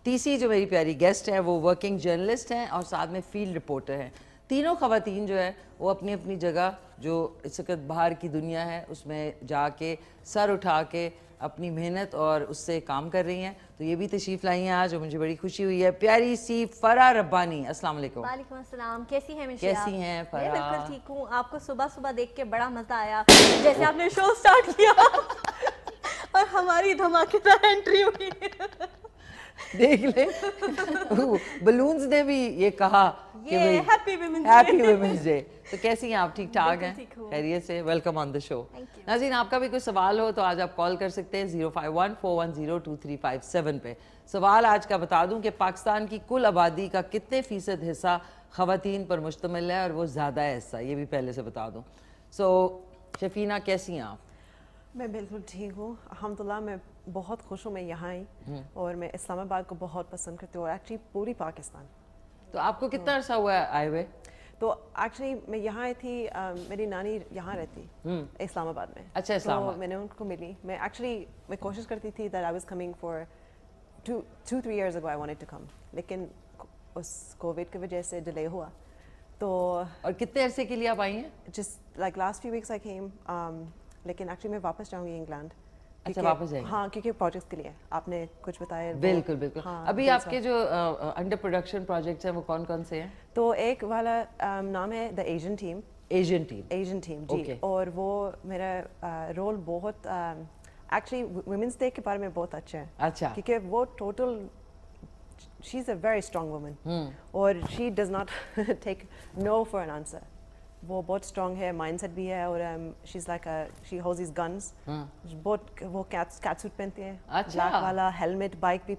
तीसरी जो मेरी प्यारी गेस्ट हैं वो वर्किंग जर्नलिस्ट हैं और साथ में फील्ड रिपोर्टर हैं तीनों खातन जो है वो अपनी अपनी जगह जो इस वक्त बाहर की दुनिया है उसमें जाके सर उठा के अपनी मेहनत और उससे काम कर रही हैं तो ये भी तशीफ लाई हैं आज और मुझे बड़ी खुशी हुई है प्यारी सी फरा रब्बानी अस्सलाम वालेकुम अस्सलाम कैसी हैं कैसी हैं फरा बिल्कुल ठीक हूँ आपको सुबह सुबह देख के बड़ा मजा आया जैसे आपने शो स्टार्ट किया और हमारी धमाकेदार एंट्री हुई देख ले बलून्स ने भी ये कहा कि हैप्पी वुमेन्स डे तो कैसी हैं आप ठीक ठाक हैं खैरियत से वेलकम ऑन द शो नाजीन आपका भी कोई सवाल हो तो आज आप कॉल कर सकते हैं zero five one four one zero two three five seven पे सवाल आज का बता दूं कि पाकिस्तान की कुल आबादी का कितने फीसद हिस्सा खातन पर मुश्तमिल है और वो ज़्यादा हिस्सा ये भी पहले से बता दूँ सो so, शफीना कैसी हैं आप मैं बिल्कुल ठीक हूँ अलहमदिल्ला मैं बहुत खुश हूँ मैं यहाँ आई हम्म। और मैं इस्लामाबाद को बहुत पसंद करती हूँ और एक्चुअली पूरी पाकिस्तान तो आपको कितना हाँ। अर्सा हुआ है आए हुए तो एक्चुअली मैं यहाँ आई थी आ, मेरी नानी यहाँ रहती हम्म। इस्लामाबाद में अच्छा तो इस्लामाबाद तो मैंने उनको मिली मैं एक्चुअली मैं कोशिश करती थी that I was coming for two two three years ago I wanted to come लेकिन उस कोविड की वजह से डिले हुआ तो और कितने अर्से के लिए आप आई हैं just like last few weeks I came लेकिन एक्चुअली मैं वापस जाऊँगी इंग्लैंड अच्छा वापस जाएंगे हाँ क्योंकि प्रोजेक्ट्स के लिए आपने कुछ बताया बिल्कुल बिल्कुल हाँ, अभी आपके जो अंडर प्रोडक्शन प्रोजेक्ट्स हैं वो कौन कौन से हैं तो एक वाला आ, नाम है the Asian team Asian team Asian team जी okay. और वो मेरा रोल बहुत एक्चुअली वुमेंस डे के बारे में बहुत अच्छा है अच्छा क्योंकि वो total she is a very strong woman और she does not take no for an answer वो बहुत स्ट्रॉन्ग है माइंडसेट भी है और she is like she holds his guns बहुत वो कैट कैट सूट पहनती है अच्छा ब्लैक वाला हेलमेट बाइक भी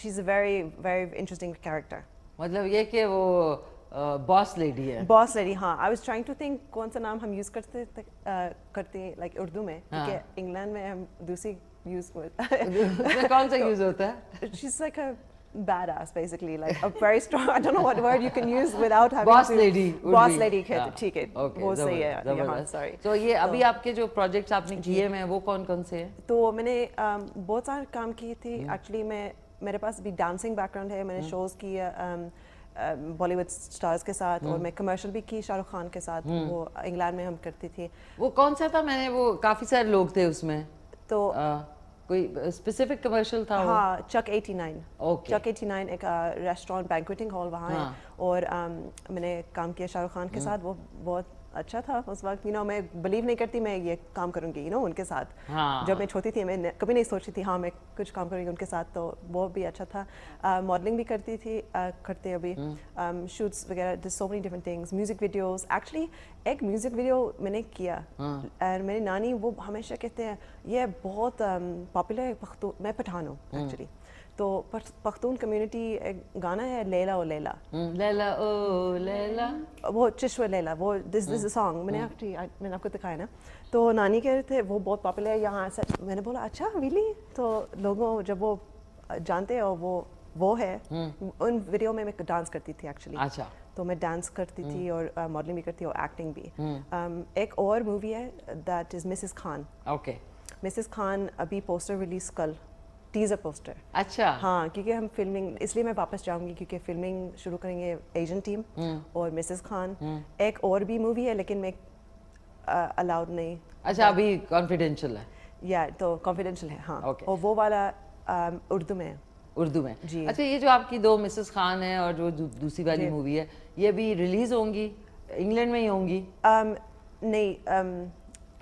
she is a very very interesting character मतलब ये कि वो बॉस लेडी है बॉस लेडी हाँ I was trying to think कौन सा नाम हम यूज करते करते लाइक उर्दू में हाँ। क्योंकि इंग्लैंड में हम दूसरी यूज कौन सा यूज तो होता है she is like badass basically like a very strong I don't know what word you can use without having boss to, lady boss lady कहते ठीक है वो सही है यहाँ sorry तो ये अभी तो- आपके जो projects आपने किए हैं वो कौन कौन से हैं तो मैंने um, बहुत सारे काम किए थे हम्म। actually मैं मेरे पास भी डांसिंग बैकग्राउंड है मैंने शोज हम्म। किए बॉलीवुड um, स्टार्स um, के साथ और हम्म। मैं कमर्शियल भी की शाहरुख खान के साथ वो इंग्लैंड में हम करती थी वो कौन सा था मैंने वो काफ़ी सारे लोग थे उसमें तो कोई स्पेसिफिक कमर्शियल था हाँ चक 89 ओके चक 89 एक रेस्टोरेंट बैंक्वेटिंग हॉल वहाँ है हाँ। और मैंने काम किया शाहरुख खान के हम्म। साथ वो बहुत अच्छा था उस वक्त यू नो मैं बिलीव नहीं करती मैं ये काम करूँगी यू नो उनके साथ हाँ। जब मैं छोटी थी मैं कभी नहीं सोचती थी हाँ मैं कुछ काम करूँगी उनके साथ तो वो भी अच्छा था मॉडलिंग uh, भी करती थी uh, करते अभी शूट्स हम्म। वगैरह this so many different things music videos actually एक म्यूजिक वीडियो मैंने किया हाँ। और मेरी नानी वो हमेशा कहते हैं ये बहुत पॉपुलर है मैं पठान हूँ एक्चुअली हम्म। तो पख्तून कम्युनिटी गाना है लेला ओ लेला हम्म, लेला ओ लेला वो चिश्व लेला वो दिस दिस सॉन्ग मैंने आपकी हम्म। मैंने आपको दिखाया ना तो नानी कह रहे थे वो बहुत पॉपुलर है यहाँ सच मैंने बोला अच्छा विली तो लोगों जब वो जानते और वो वो है हम्म। उन वीडियो में मैं डांस करती थी एक्चुअली अच्छा तो मैं डांस करती थी और मॉडलिंग uh, भी करती और एक्टिंग भी um, एक और मूवी है that is Mrs Khan okay Mrs Khan अभी पोस्टर रिलीज कल टीजर पोस्टर अच्छा हाँ क्योंकि हम फिल्मिंग इसलिए मैं वापस जाऊंगी क्योंकि फिल्मिंग शुरू करेंगे एशियन टीम हम्म। और मिसेस हम्म। खान एक और भी मूवी है लेकिन मैं अलाउड नहीं अच्छा अभी कॉन्फिडेंशियल है या तो कॉन्फिडेंशियल है हाँ okay. और वो वाला उर्दू में उर्दू में जी अच्छा ये जो आपकी दो मिसेस खान है और जो दूसरी वाली मूवी है ये अभी रिलीज होंगी इंग्लैंड में ही होंगी um, नहीं um,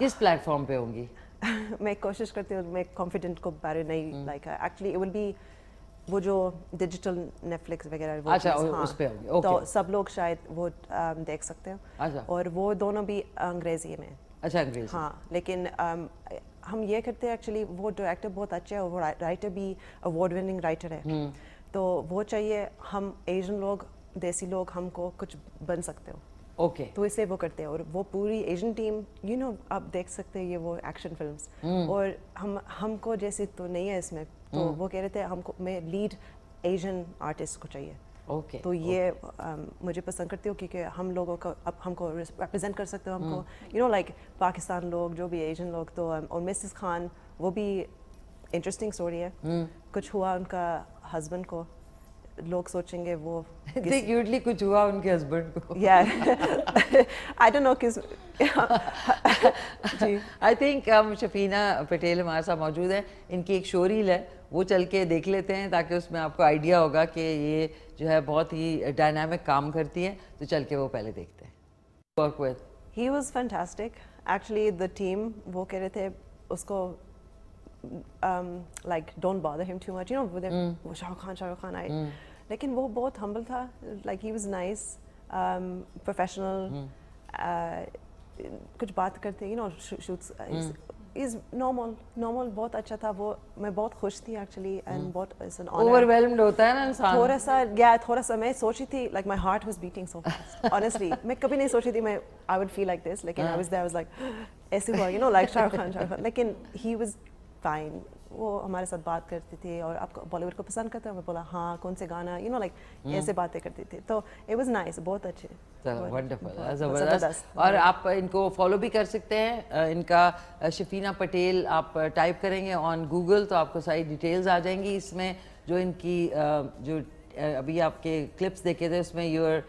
किस प्लेटफॉर्म पे होंगी मैं कोशिश करती हूँ मैं कॉन्फिडेंट को बारे नहीं like actually it will be वो जो डिजिटल नेटफ्लिक्स वगैरह वो अच्छा, हाँ। उस पे होगी तो सब लोग शायद वो um, देख सकते हैं अच्छा. और वो दोनों भी अंग्रेजी में अच्छा अंग्रेजी हाँ लेकिन um, हम ये करते हैं एक्चुअली वो डायरेक्टर बहुत अच्छे हैं वो राइटर भी अवार्ड विनिंग राइटर है तो वो चाहिए हम एशियन लोग देसी लोग हमको कुछ बन सकते हो ओके okay. तो इसे वो करते हैं और वो पूरी एशियन टीम यू नो आप देख सकते हैं ये वो एक्शन फिल्म mm. और हम हमको जैसे तो नहीं है इसमें तो mm. वो कह रहे थे हमको मैं लीड एशियन आर्टिस्ट को चाहिए ओके okay, तो ये okay. um, मुझे पसंद करती हूँ क्योंकि हम लोगों को अब हमको रिप्रेजेंट कर सकते हो हमको यू नो लाइक पाकिस्तान लोग जो भी एशियन लोग तो um, और मिसिस खान वो भी इंटरेस्टिंग स्टोरी है mm. कुछ हुआ उनका हस्बैंड को लोग सोचेंगे वो यूजली कुछ हुआ उनके हस्बैंड को यार आई डोंट नो किस जी आई थिंक हम शफीना पटेल हमारे साथ मौजूद है इनकी एक शोरील है वो चल के देख लेते हैं ताकि उसमें आपको आइडिया होगा कि ये जो है बहुत ही डायनामिक काम करती है तो चल के वो पहले देखते हैं work with he was fantastic actually the team वो कह रहे थे उसको um, like don't bother him too much. You know, with mm. Shah Rukh Khan, Shah Rukh Khan, I mm. लेकिन वो बहुत हम्बल था like he was nice professional कुछ बात करते you know shoots is normal normal बहुत अच्छा था वो मैं बहुत खुश थी एक्चुअली एंड hmm. बहुत इट्स एन ओवरवेलम्ड होता है ना इंसान थोड़ा सा गया थोड़ा सा मैं सोची थी like my heart was beating so fast honestly मैं कभी नहीं सोची थी मैं I would feel like this लेकिन I was there I was like ऐसे हुआ you know like Shahrukh Khan Shahrukh Khan लेकिन ही वाज फाइन वो हमारे साथ बात करती थी और आपको बॉलीवुड को पसंद करते हैं मैं बोला हाँ कौन से गाना यू नो लाइक ऐसे बातें करती थी तो इट वाज नाइस बहुत अच्छे वंडरफुल और आप इनको फॉलो भी कर सकते हैं इनका शफीना पटेल आप टाइप करेंगे ऑन गूगल तो आपको सारी डिटेल्स आ जाएंगी इसमें जो इनकी जो अभी आपके क्लिप्स देखे थे उसमें you're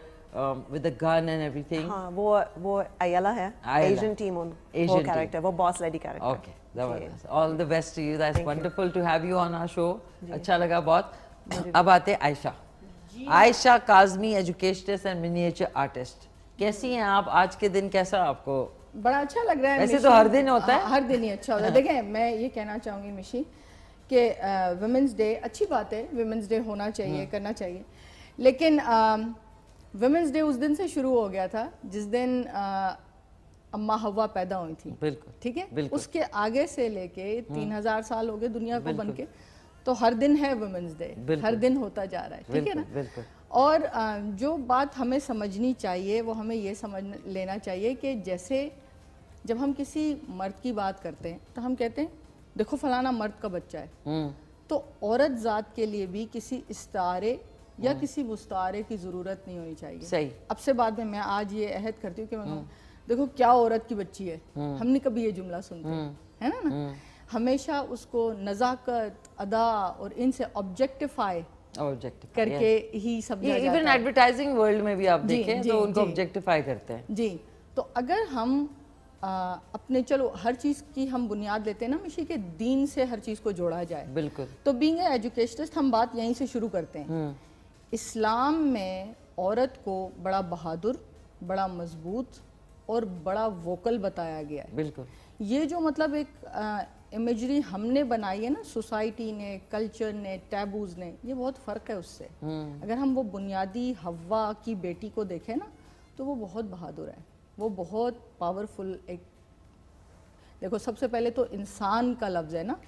with the gun and everything हाँ वो वो अयला है एशियन टीम उन वो कैरेक्टर वो बॉस लेडी कैरेक्टर ओके जबरदस्त all the best to you that's wonderful to have you on our show अच्छा लगा बहुत अब आते Ayesha Ayesha Kazmi educationist and miniature artist कैसी हैं आप आज के दिन कैसा आपको बड़ा अच्छा लग रहा है वैसे तो हर दिन होता है हाँ, हर दिन ही अच्छा होता है हाँ। देखें मैं ये कहना चाहूंगी मिशी कि वुमेंस डे अच्छी बात है वुमेंस डे होना चाहिए हाँ। करना चाहिए लेकिन वुमेंस डे उस दिन से शुरू हो गया था जिस दिन अम्मा हवा पैदा हुई थी बिल्कुल ठीक है उसके आगे से लेके हम्म। तीन हजार साल हो गए दुनिया को बन के तो हर दिन है वुमेन्स डे हर दिन होता जा रहा है ठीक है ना और जो बात हमें समझनी चाहिए वो हमें ये समझ लेना चाहिए कि जैसे जब हम किसी मर्द की बात करते हैं तो हम कहते हैं देखो फलाना मर्द का बच्चा है हम्म। तो औरत जात के लिए भी किसी इस्तारे या हम्म। किसी मुस्तारे की ज़रूरत नहीं होनी चाहिए सही अब से बाद में मैं आज ये अहद करती हूँ कि मैं देखो क्या औरत की बच्ची है हम्म। हमने कभी ये जुमला सुनते हम्म। है ना ना हम्म। हमेशा उसको नज़ाकत अदा और इनसे ऑब्जेक्टिफाई करके ही इवन एडवर्टाइजिंग वर्ल्ड में भी आप देखें तो उनको ऑब्जेक्टिफाई करते हैं जी तो अगर हम आ, अपने चलो हर चीज़ की हम बुनियाद लेते हैं ना मिशी के दीन से हर चीज़ को जोड़ा जाए बिल्कुल तो बींग एजुकेशनिस्ट हम बात यहीं से शुरू करते हैं इस्लाम में औरत को बड़ा बहादुर बड़ा मजबूत और बड़ा वोकल बताया गया है बिल्कुल ये जो मतलब एक आ, इमेजरी हमने बनाई है ना सोसाइटी ने कल्चर ने टैबूज ने ये बहुत फ़र्क है उससे हम्म। अगर हम वो बुनियादी हवा की बेटी को देखें ना तो वो बहुत बहादुर है वो बहुत पावरफुल एक देखो सबसे पहले तो इंसान का लफ्ज़ है ना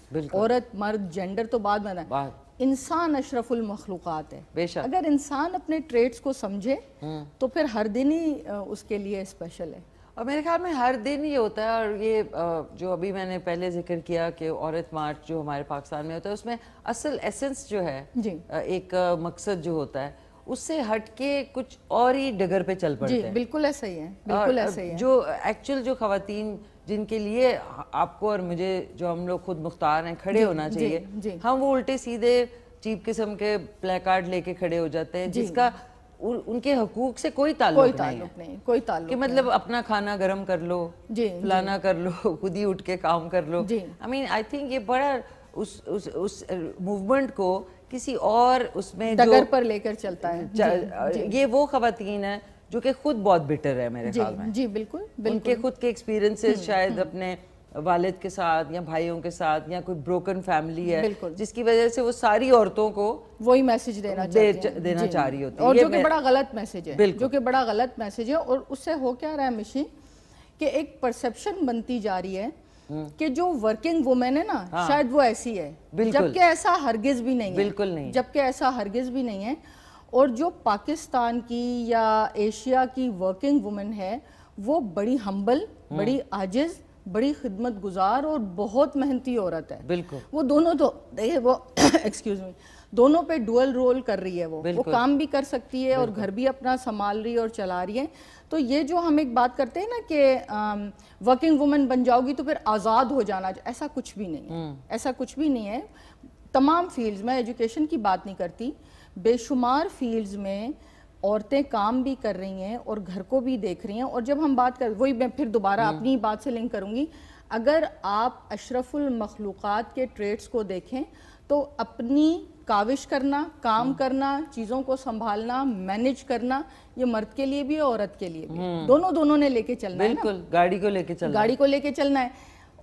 औरत मर्द जेंडर तो बाद में है इंसान अशरफुल मखलूक़ात है बेशक अगर इंसान अपने ट्रेड्स को समझे हम्म। तो फिर हर दिन ही उसके लिए स्पेशल है और मेरे ख्याल में हर दिन ये होता है और ये जो अभी मैंने पहले जिक्र किया कि औरत मार्च जो हमारे पाकिस्तान में होता है उसमें असल एसेंस जो है जी। एक मकसद जो होता है उससे हट के कुछ और ही डगर पे चल पड़ते हैं बिल्कुल ऐसा ही है बिल्कुल ऐसा ही है जो एक्चुअल जो खातन जिनके लिए आपको और मुझे जो हम लोग खुद मुख्तार हैं खड़े होना चाहिए जी, जी. हम वो उल्टे सीधे चीप किस्म के कार्ड लेके खड़े हो जाते हैं जिसका उनके हकूक से कोई ताल्लुक नहीं ताल्लुक नहीं, कोई ताल्लुक कि मतलब अपना खाना गर्म कर लो फलाना कर लो खुद ही उठ के काम कर लो आई मीन आई थिंक ये बड़ा उस उस उस मूवमेंट को किसी और उसमें डगर पर लेकर चलता है जी, जी, ये वो खातन है जो कि खुद बहुत बिटर है मेरे ख्याल में जी बिल्कुल, बिल्कुल उनके खुद के एक्सपीरियंसेस हम्म, शायद हम्म। अपने वालिद के साथ या भाइयों के साथ या कोई ब्रोकन फैमिली है जिसकी वजह से वो सारी औरतों को वही मैसेज देना दे, देना चाह रही होती है और जो कि बड़ा गलत मैसेज है जो कि बड़ा गलत मैसेज है और उससे हो क्या रहा है मिशी कि एक परसेप्शन बनती जा रही है हम्म। कि जो वर्किंग वुमेन है ना हाँ, शायद वो ऐसी है जबकि ऐसा हरगिज भी नहीं है बिल्कुल नहीं जबकि ऐसा हरगिज भी नहीं है और जो पाकिस्तान की या एशिया की वर्किंग वुमेन है वो बड़ी हम्बल बड़ी आजिज़ बड़ी खिदमत गुजार और बहुत मेहनती औरत है बिल्कुल वो दोनों तो देखिए वो एक्सक्यूज मी दोनों पे डुअल रोल कर रही है वो वो काम भी कर सकती है और घर भी अपना संभाल रही है और चला रही है तो ये जो हम एक बात करते हैं ना कि वर्किंग वुमेन बन जाओगी तो फिर आज़ाद हो जाना ऐसा कुछ भी नहीं है हम्म। ऐसा कुछ भी नहीं है तमाम फील्ड्स में एजुकेशन की बात नहीं करती बेशुमार फील्ड्स में औरतें काम भी कर रही हैं और घर को भी देख रही हैं और जब हम बात कर वही मैं फिर दोबारा हम्म। अपनी बात से लिंक करूंगी अगर आप अशरफुल मखलूक़ात के ट्रेड्स को देखें तो अपनी काविश करना काम हम्म। करना चीज़ों को संभालना मैनेज करना ये मर्द के लिए भी है औरत के लिए भी हम्म। दोनों दोनों ने लेके चलना है बिल्कुल गाड़ी को लेके चलना गाड़ी को लेके चलना है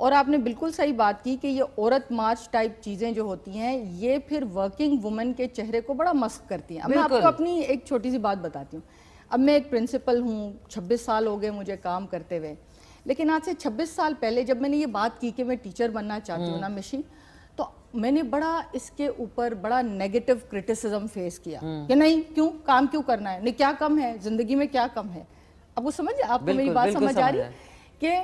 और आपने बिल्कुल सही बात की कि ये औरत मार्च टाइप चीज़ें जो होती हैं ये फिर वर्किंग वुमेन के चेहरे को बड़ा मस्क करती हैं अब मैं आपको अपनी एक छोटी सी बात बताती हूँ अब मैं एक प्रिंसिपल हूँ 26 साल हो गए मुझे काम करते हुए लेकिन आज से 26 साल पहले जब मैंने ये बात की कि मैं टीचर बनना चाहती हूँ हम्म। ना मिशी तो मैंने बड़ा इसके ऊपर बड़ा नेगेटिव क्रिटिसिज्म फेस किया हम्म। कि नहीं क्यों काम क्यों करना है नहीं क्या कम है ज़िंदगी में क्या कम है अब वो समझ आपको मेरी बात समझ आ रही कि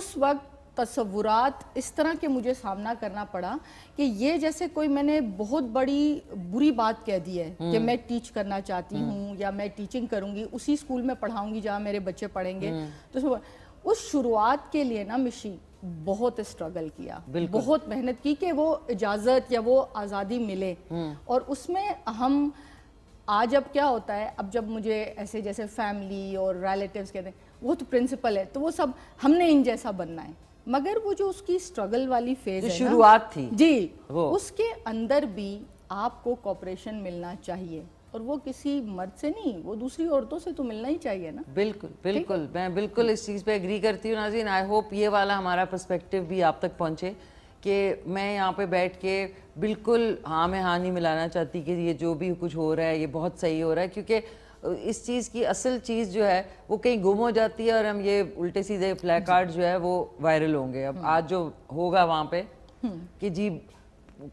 उस वक्त तस्वुरात इस तरह के मुझे सामना करना पड़ा कि ये जैसे कोई मैंने बहुत बड़ी बुरी बात कह दी है कि हम्म। मैं टीच करना चाहती हम्म। हूँ या मैं टीचिंग करूँगी उसी स्कूल में पढ़ाऊँगी जहाँ मेरे बच्चे पढ़ेंगे हम्म। तो उस शुरुआत के लिए ना मिशी बहुत स्ट्रगल किया बहुत मेहनत की कि वो इजाज़त या वो आज़ादी मिले और उसमें हम आज अब क्या होता है अब जब मुझे ऐसे जैसे फैमिली और रिलेटिव्स कहते हैं वो तो प्रिंसिपल है तो वो सब हमने इन जैसा बनना है मगर वो जो उसकी स्ट्रगल वाली फेज है शुरुआत थी जी वो उसके अंदर भी आपको कॉपरेशन मिलना चाहिए और वो किसी मर्द से नहीं वो दूसरी औरतों से तो मिलना ही चाहिए ना बिल्कुल बिल्कुल मैं बिल्कुल इस चीज़ पे एग्री करती हूँ नाजीन आई होप ये वाला हमारा पर्सपेक्टिव भी आप तक पहुँचे कि मैं यहाँ पे बैठ के बिल्कुल हाँ मैं हाँ नहीं मिलाना चाहती कि ये जो भी कुछ हो रहा है ये बहुत सही हो रहा है क्योंकि इस चीज़ की असल चीज़ जो है वो कहीं गुम हो जाती है और हम ये उल्टे सीधे फ्लैग कार्ड जो है वो वायरल होंगे अब हम्म। आज जो होगा वहाँ पे हम्म। कि जी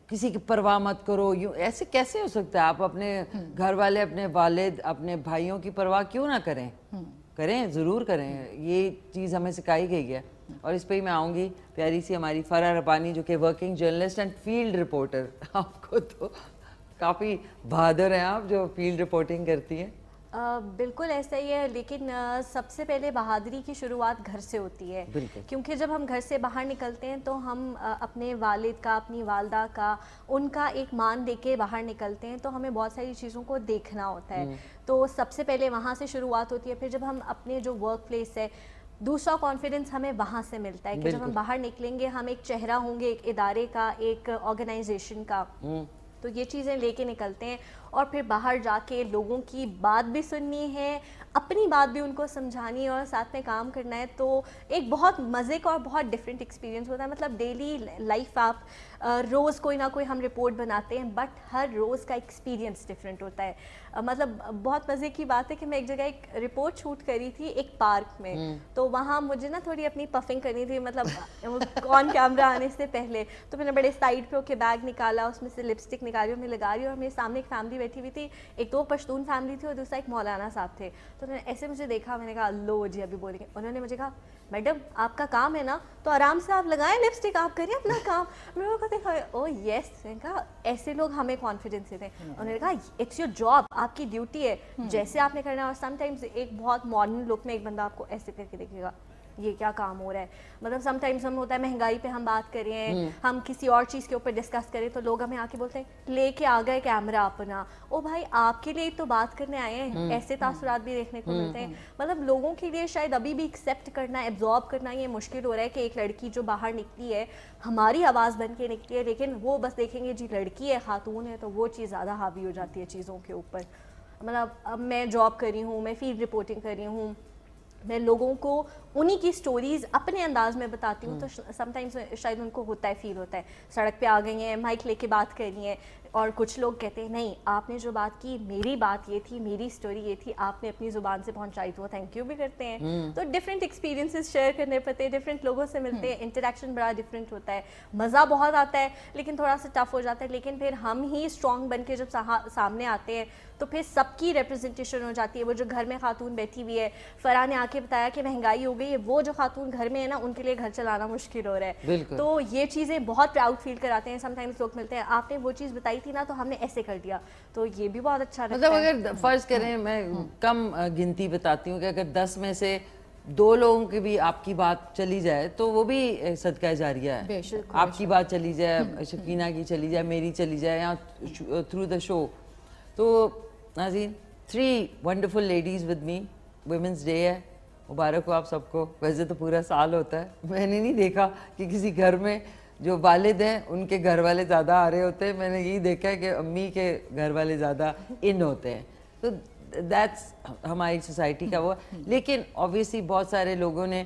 किसी की परवाह मत करो यूँ ऐसे कैसे हो सकता है आप अपने हम्म। घर वाले अपने वालिद अपने भाइयों की परवाह क्यों ना करें करें ज़रूर करें ये चीज़ हमें सिखाई गई है और इस पर ही मैं आऊँगी प्यारी सी हमारी फ़रा रबानी जो कि working journalist and field reporter आपको तो काफ़ी बहादुर हैं आप जो फील्ड रिपोर्टिंग करती हैं बिल्कुल ऐसा ही है लेकिन सबसे पहले बहादुरी की शुरुआत घर से होती है क्योंकि जब हम घर से बाहर निकलते हैं तो हम अपने वालिद का अपनी वालदा का उनका एक मान दे के बाहर निकलते हैं तो हमें बहुत सारी चीज़ों को देखना होता है हम्म। तो सबसे पहले वहाँ से शुरुआत होती है फिर जब हम अपने जो वर्क प्लेस है दूसरा कॉन्फिडेंस हमें वहाँ से मिलता है कि जब हम बाहर निकलेंगे हम एक चेहरा होंगे एक इदारे का एक ऑर्गेनाइजेशन का हम्म। तो ये चीज़ें लेके निकलते हैं और फिर बाहर जाके लोगों की बात भी सुननी है अपनी बात भी उनको समझानी है और साथ में काम करना है तो एक बहुत मज़े का और बहुत डिफरेंट एक्सपीरियंस होता है मतलब डेली लाइफ आप रोज़ कोई ना कोई हम रिपोर्ट बनाते हैं बट हर रोज़ का एक्सपीरियंस डिफरेंट होता है मतलब बहुत मज़े की बात है कि मैं एक जगह एक रिपोर्ट शूट करी थी एक पार्क में हम्म। तो वहाँ मुझे ना थोड़ी अपनी पफिंग करनी थी मतलब कौन कैमरा आने से पहले तो मैंने बड़े साइड पे होके बैग निकाला उसमें से लिपस्टिक निकाली और मैं लगा रही और मेरे सामने एक फैमिली बैठी हुई थी एक दो पश्तून फैमिली थी और दूसरा एक मौलाना साहब थे तो उन्होंने ऐसे मुझे देखा मैंने कहा लो जी अभी बोलेंगे उन्होंने मुझे कहा मैडम आपका काम है ना तो आराम से आप लगाएं लिपस्टिक आप करिए अपना काम मैं वो कहते ओ यस कहा ऐसे लोग हमें कॉन्फिडेंस देते हैं हम्म। उन्होंने कहा इट्स योर जॉब आपकी ड्यूटी है हम्म। जैसे आपने करना है और समटाइम्स एक बहुत मॉडर्न लुक में एक बंदा आपको ऐसे करके देखेगा ये क्या काम हो रहा है मतलब समटाइम्स हम होता है महंगाई पे हम बात करें हम्म। हम किसी और चीज़ के ऊपर डिस्कस करें तो लोग हमें आके बोलते हैं लेके आ गए कैमरा अपना ओ भाई आपके लिए तो बात करने आए हैं हम्म। ऐसे तासुरात भी देखने को हम्म, मिलते हैं मतलब लोगों के लिए शायद अभी भी एक्सेप्ट करना एब्जॉर्ब करना ये मुश्किल हो रहा है कि एक लड़की जो बाहर निकली है हमारी आवाज़ बन के निकली है लेकिन वो बस देखेंगे जी लड़की है खातून है तो वो चीज़ ज़्यादा हावी हो जाती है चीज़ों के ऊपर मतलब अब मैं जॉब कर रही हूँ मैं फील्ड रिपोर्टिंग कर रही हूँ मैं लोगों को उन्हीं की स्टोरीज अपने अंदाज में बताती हूँ तो समटाइम्स हम्म। शायद उनको होता है फील होता है सड़क पे आ गई हैं माइक लेके बात कर रही हैं और कुछ लोग कहते हैं नहीं आपने जो बात की मेरी बात ये थी मेरी स्टोरी ये थी आपने अपनी ज़ुबान से पहुंचाई तो थैंक यू भी करते हैं हम्म। तो डिफरेंट एक्सपीरियंसेस शेयर करने पड़ते हैं डिफरेंट लोगों से मिलते हैं इंटरेक्शन हम्म। बड़ा डिफरेंट होता है मज़ा बहुत आता है लेकिन थोड़ा सा टफ हो जाता है लेकिन फिर हम ही स्ट्रॉन्ग बन के जब सामने आते हैं तो फिर सबकी रिप्रेजेंटेशन हो जाती है वो जो घर में खातून बैठी हुई है फरा ने आके बताया कि महंगाई हो गई अभी वो जो खातून घर में है ना उनके लिए घर चलाना मुश्किल हो रहा है तो ये चीज़ें बहुत प्राउड फील कराते हैं समटाइम्स लोग मिलते हैं आपने वो चीज़ बताई थी ना तो हमने ऐसे कर दिया तो ये भी बहुत अच्छा मतलब अगर हम्म। फ़र्ज़ करें हम्म। मैं हम्म। कम गिनती बताती हूँ कि अगर दस में से दो लोगों की भी आपकी बात चली जाए तो वो भी सदका जारिया है आपकी बात चली जाए शकीना की चली जाए मेरी चली जाए या थ्रू द शो तो Nazneen three wonderful ladies with me women's day है मुबारक हो आप सबको वैसे तो पूरा साल होता है मैंने नहीं देखा कि किसी घर में जो वालिद हैं उनके घर वाले ज़्यादा आ रहे होते हैं मैंने यही देखा है कि अम्मी के घर वाले ज़्यादा इन होते हैं तो दैट्स हमारी सोसाइटी का वो लेकिन ऑब्वियसली बहुत सारे लोगों ने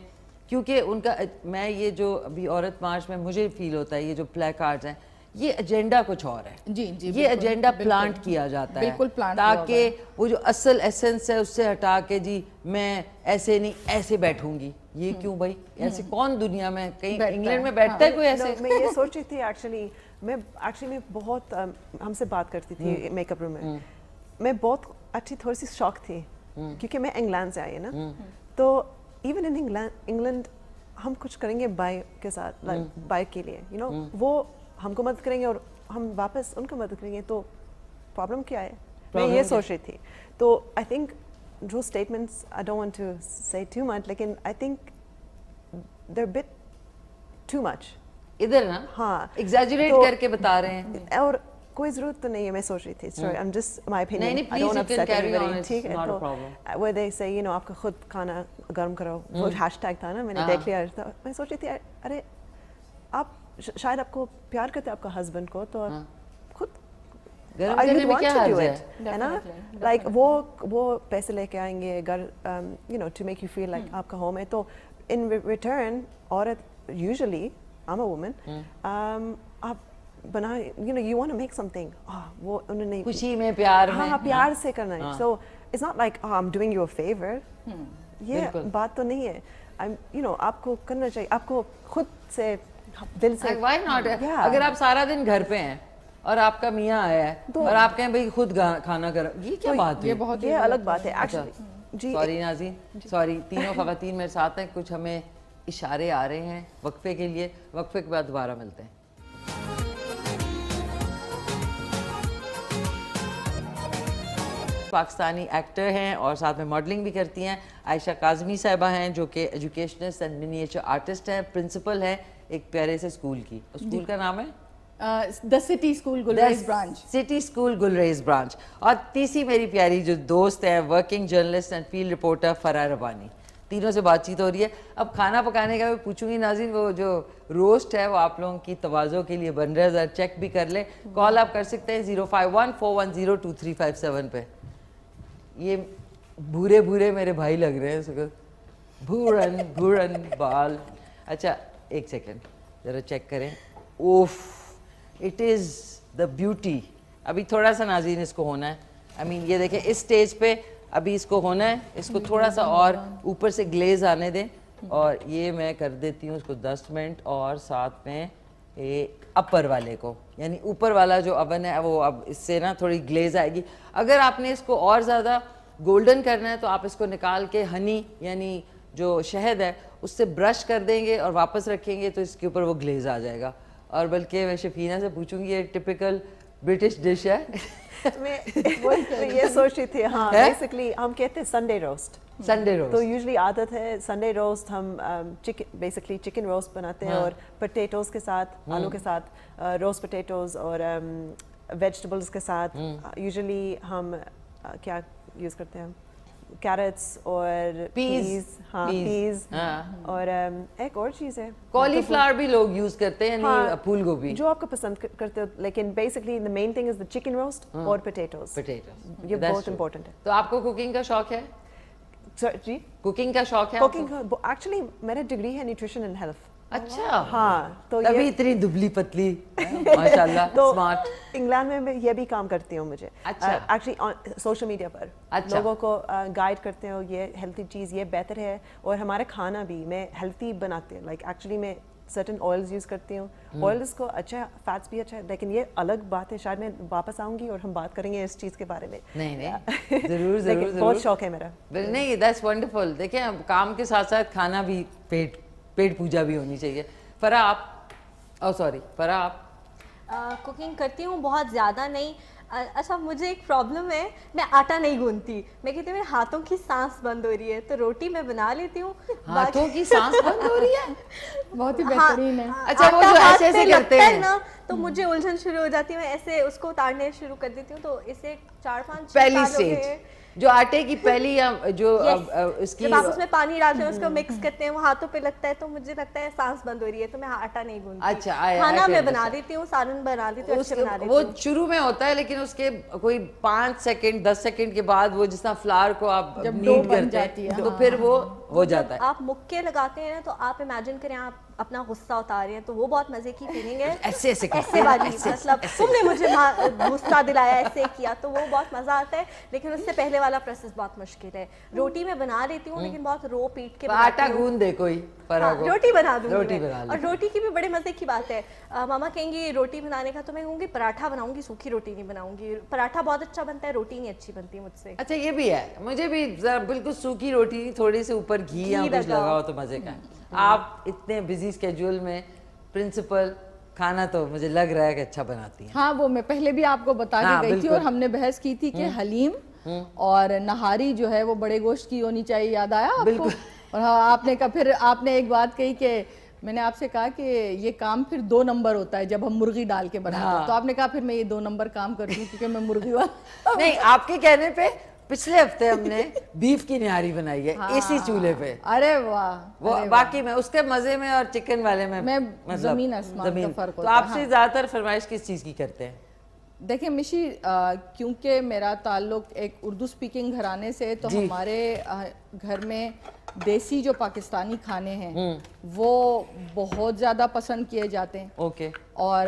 क्योंकि उनका मैं ये जो अभी औरत मार्च में मुझे फील होता है ये जो प्ले कार्ड्स हैं ये एजेंडा कुछ और है जी जी ये एजेंडा प्लांट किया जाता है प्लांट ताकि वो जो असल एसेंस है उससे हटा के जी मैं ऐसे नहीं ऐसे बैठूंगी ये हम्म। क्यों भाई ऐसे हम्म। कौन दुनिया में कहीं इंग्लैंड में बैठता हाँ। है कोई ऐसे मैं ये सोच रही थी एक्चुअली मैं एक्चुअली मैं बहुत हमसे बात करती थी मेकअप रूम हम्म। में मैं बहुत अच्छी थोड़ी सी शौक थी क्योंकि मैं इंग्लैंड से आई है ना तो इवन इन इंग्लैंड इंग्लैंड हम कुछ करेंगे बाय के साथ बाय के लिए यू नो वो हमको मदद करेंगे और हम वापस उनको मदद करेंगे तो प्रॉब्लम क्या है मैं ये सोच रही थी तो आई थिंक जो statements I don't want to say too much लेकिन I think there bit too much इधर ना हाँ एग्जैजरेट तो, करके बता रहे हैं और कोई जरूरत तो नहीं है मैं सोच रही थी sorry I am just my opinion I don't upset everybody ठीक है प्रॉब्लम वे दे से यू नो आपका खुद खाना गर्म करो वो हैशटैग hmm. था ना मैंने हाँ। देख लिया था तो मैं सोच रही थी अरे आप शायद आपको प्यार करते हैं आपका हस्बैंड को तो हाँ. खुद है ना लाइक वो वो पैसे लेके आएंगे घर you know to make you feel like आपका होम है तो इन रिटर्न औरत usually I am a woman आप बना you know you want to make something वो उन्होंने खुशी में प्यार हाँ, में हाँ, प्यार हाँ। से करना है so it's not like I am doing you a favour ये बात तो नहीं है आई यू नो आपको करना चाहिए आपको खुद से दिल से व्हाई नॉट अगर आप सारा दिन घर पे हैं और आपका मियाँ आया है तो- और आप कहें भाई खुद खाना करो ये क्या तो बात ये है बहुत ये बहुत अलग बात है एक्चुअली अच्छा। जी सॉरी नाजी सॉरी तीनों खातन मेरे साथ हैं कुछ हमें इशारे आ रहे हैं वक्फे के लिए वक्फे के बाद दोबारा मिलते हैं पाकिस्तानी एक्टर हैं और साथ में मॉडलिंग भी करती हैं आयशा काजमी साहबा हैं जो कि एजुकेशनिस्ट एंड मिनिएचर आर्टिस्ट हैं प्रिंसिपल हैं एक प्यारे से स्कूल की स्कूल का नाम है the city school Gulrez branch city school Gulrez branch और तीसरी मेरी प्यारी जो दोस्त है working journalist and field reporter Farah Rabbani तीनों से बातचीत हो रही है अब खाना पकाने का मैं पूछूंगी नाजिन वो जो रोस्ट है वो आप लोगों की तोज़ों के लिए बन रहा है ज़रा चेक भी कर ले कॉल आप कर सकते हैं zero five one four one zero two three five seven पे ये भूरे भूरे मेरे भाई लग रहे हैं भूरन भूरन बाल अच्छा एक सेकेंड ज़रा चेक करें of it is the beauty अभी थोड़ा सा नाजीन इसको होना है आई I मीन mean, ये देखें इस स्टेज पे अभी इसको होना है इसको थोड़ा सा और ऊपर से ग्लेज आने दें और ये मैं कर देती हूँ इसको दस मिनट और साथ में ये अपर वाले को यानी ऊपर वाला जो अवन है वो अब इससे ना थोड़ी ग्लेज आएगी अगर आपने इसको और ज़्यादा गोल्डन करना है तो आप इसको निकाल के हनी यानी जो शहद है उससे ब्रश कर देंगे और वापस रखेंगे तो इसके ऊपर वो ग्लेज आ जाएगा और बल्कि मैं शफीना से पूछूंगी ये टिपिकल ब्रिटिश डिश है मैं ये सोच रही थी हाँ बेसिकली हम कहते हैं संडे रोस्ट संडे रोस्ट तो यूजली आदत है संडे रोस्ट हम चिकन बेसिकली चिकन रोस्ट बनाते हैं हाँ। और पटेटोज के साथ हम्म। आलू के साथ रोस्ट uh, पटेटोज और वेजिटेबल्स um, के साथ यूजली हम्म। uh, हम uh, क्या यूज़ करते हैं कैरेट्स हाँ, हाँ. और पीस हाँ पीस और एक और चीज़ है कॉलीफ्लावर मतलब भी लोग यूज़ करते हैं हाँ, फूल गोभी जो आपको पसंद करते हो लेकिन basically the main thing is the chicken roast और पोटैटोस पोटैटोस ये बहुत इंपॉर्टेंट है तो आपको कुकिंग का शौक है जी कुकिंग का शौक है कुकिंग एक्चुअली मेरा डिग्री है न्यूट्रिशन एंड हेल्थ अच्छा हाँ तो तभी इतनी दुबली पतली माशाल्लाह तो स्मार्ट इंग्लैंड में मैं ये भी काम करती हूँ मुझे अच्छा एक्चुअली सोशल मीडिया पर अच्छा. लोगों को गाइड uh, करते हो ये हेल्थी चीज़ ये बेहतर है और हमारा खाना भी मैं हेल्थी बनाती हूँ लाइक एक्चुअली मैं सर्टन ऑयल्स यूज़ करती हूँ ऑयल्स हम्म। को अच्छा फैट्स भी अच्छा है लेकिन ये अलग बात है शायद मैं वापस आऊँगी और हम बात करेंगे इस चीज़ के बारे में नहीं नहीं uh, ज़रूर ज़रूर बहुत शौक है मेरा नहीं दैट्स वंडरफुल देखिए काम के साथ साथ खाना भी पेट पेट पूजा भी होनी चाहिए फरा आप ओ सॉरी फरा आप कुकिंग uh, करती हूँ बहुत ज़्यादा नहीं अच्छा मुझे एक प्रॉब्लम है मैं आटा नहीं गूंथती मैं कहती हूँ मेरे हाथों की सांस बंद हो रही है तो रोटी मैं बना लेती हूँ हाथों की सांस बंद हो रही है बहुत ही हाँ, बेहतरीन है हाँ, अच्छा वो जो ऐसे ऐसे करते हैं ना तो हम्म। मुझे उलझन शुरू हो जाती है मैं ऐसे उसको उतारने शुरू कर देती हूँ तो इसे चार पाँच पहली स्टेज जो आटे की पहली या जो इसकी जब आप उसमें पानी डालते हैं उसको मिक्स करते हैं वो हाथों पे लगता है तो मुझे लगता है सांस बंद हो रही है तो मैं आटा नहीं गूंथती अच्छा I, खाना मैं अच्छा। बना देती हूँ सालन बना देती हूँ वो शुरू में होता है लेकिन उसके कोई पांच सेकेंड दस सेकेंड के बाद वो जिस फ्लावर को आप नीट करते हैं तो हाँ। फिर वो हो जाता है आप मुक्के लगाते हैं ना तो आप इमेजिन करें आप अपना गुस्सा उतारे हैं तो वो बहुत मजे की फीलिंग है ऐसे ऐसे ऐसे वाली मतलब तुमने मुझे गुस्सा दिलाया ऐसे किया तो वो बहुत मजा आता है लेकिन उससे पहले वाला प्रोसेस बहुत मुश्किल है रोटी में बना लेती हूँ हम्म। लेकिन बहुत रो पीट के आटा गूंद दे कोई हाँ, रोटी बना दूंगी रोटी बना और रोटी की भी बड़े मज़े की बात है आ, मामा कहेंगे रोटी बनाने का तो मैं कहूँगी पराठा बनाऊंगी सूखी रोटी नहीं बनाऊंगी पराठा बहुत अच्छा बनता है रोटी नहीं अच्छी बनती मुझसे अच्छा ये भी है मुझे भी बिल्कुल सूखी रोटी थोड़ी से ऊपर घी या कुछ लगाओ तो मज़े का हम्म, हम्म। आप इतने बिजी स्केड्यूल में प्रिंसिपल खाना तो मुझे लग रहा है कि अच्छा बनाती है हाँ वो मैं पहले भी आपको बता हाँ, गई थी और हमने बहस की थी कि हम्म। हलीम और नहारी जो है वो बड़े गोश्त की होनी चाहिए याद आया आपको और हाँ आपने कहा फिर आपने एक बात कही कि मैंने आपसे कहा कि ये काम फिर दो नंबर होता है जब हम मुर्गी डाल के बनाते हाँ। तो आपने कहा फिर मैं ये दो नंबर काम करती हूँ क्योंकि मैं मुर्गी वाला नहीं आपके कहने पे पिछले हफ्ते हमने बीफ की निहारी बनाई है हाँ, इसी चूल्हे पे अरे वाह वो अरे बाकी मैं उसके मजे में और चिकन वाले में मैं मतलब जमीन आसमान फर्क तो आपसे हाँ। ज्यादातर फरमाइश किस चीज की करते हैं देखिए मिशी क्योंकि मेरा ताल्लुक एक उर्दू स्पीकिंग घराने से तो हमारे घर में देसी जो पाकिस्तानी खाने हैं हम्म। वो बहुत ज़्यादा पसंद किए जाते हैं ओके और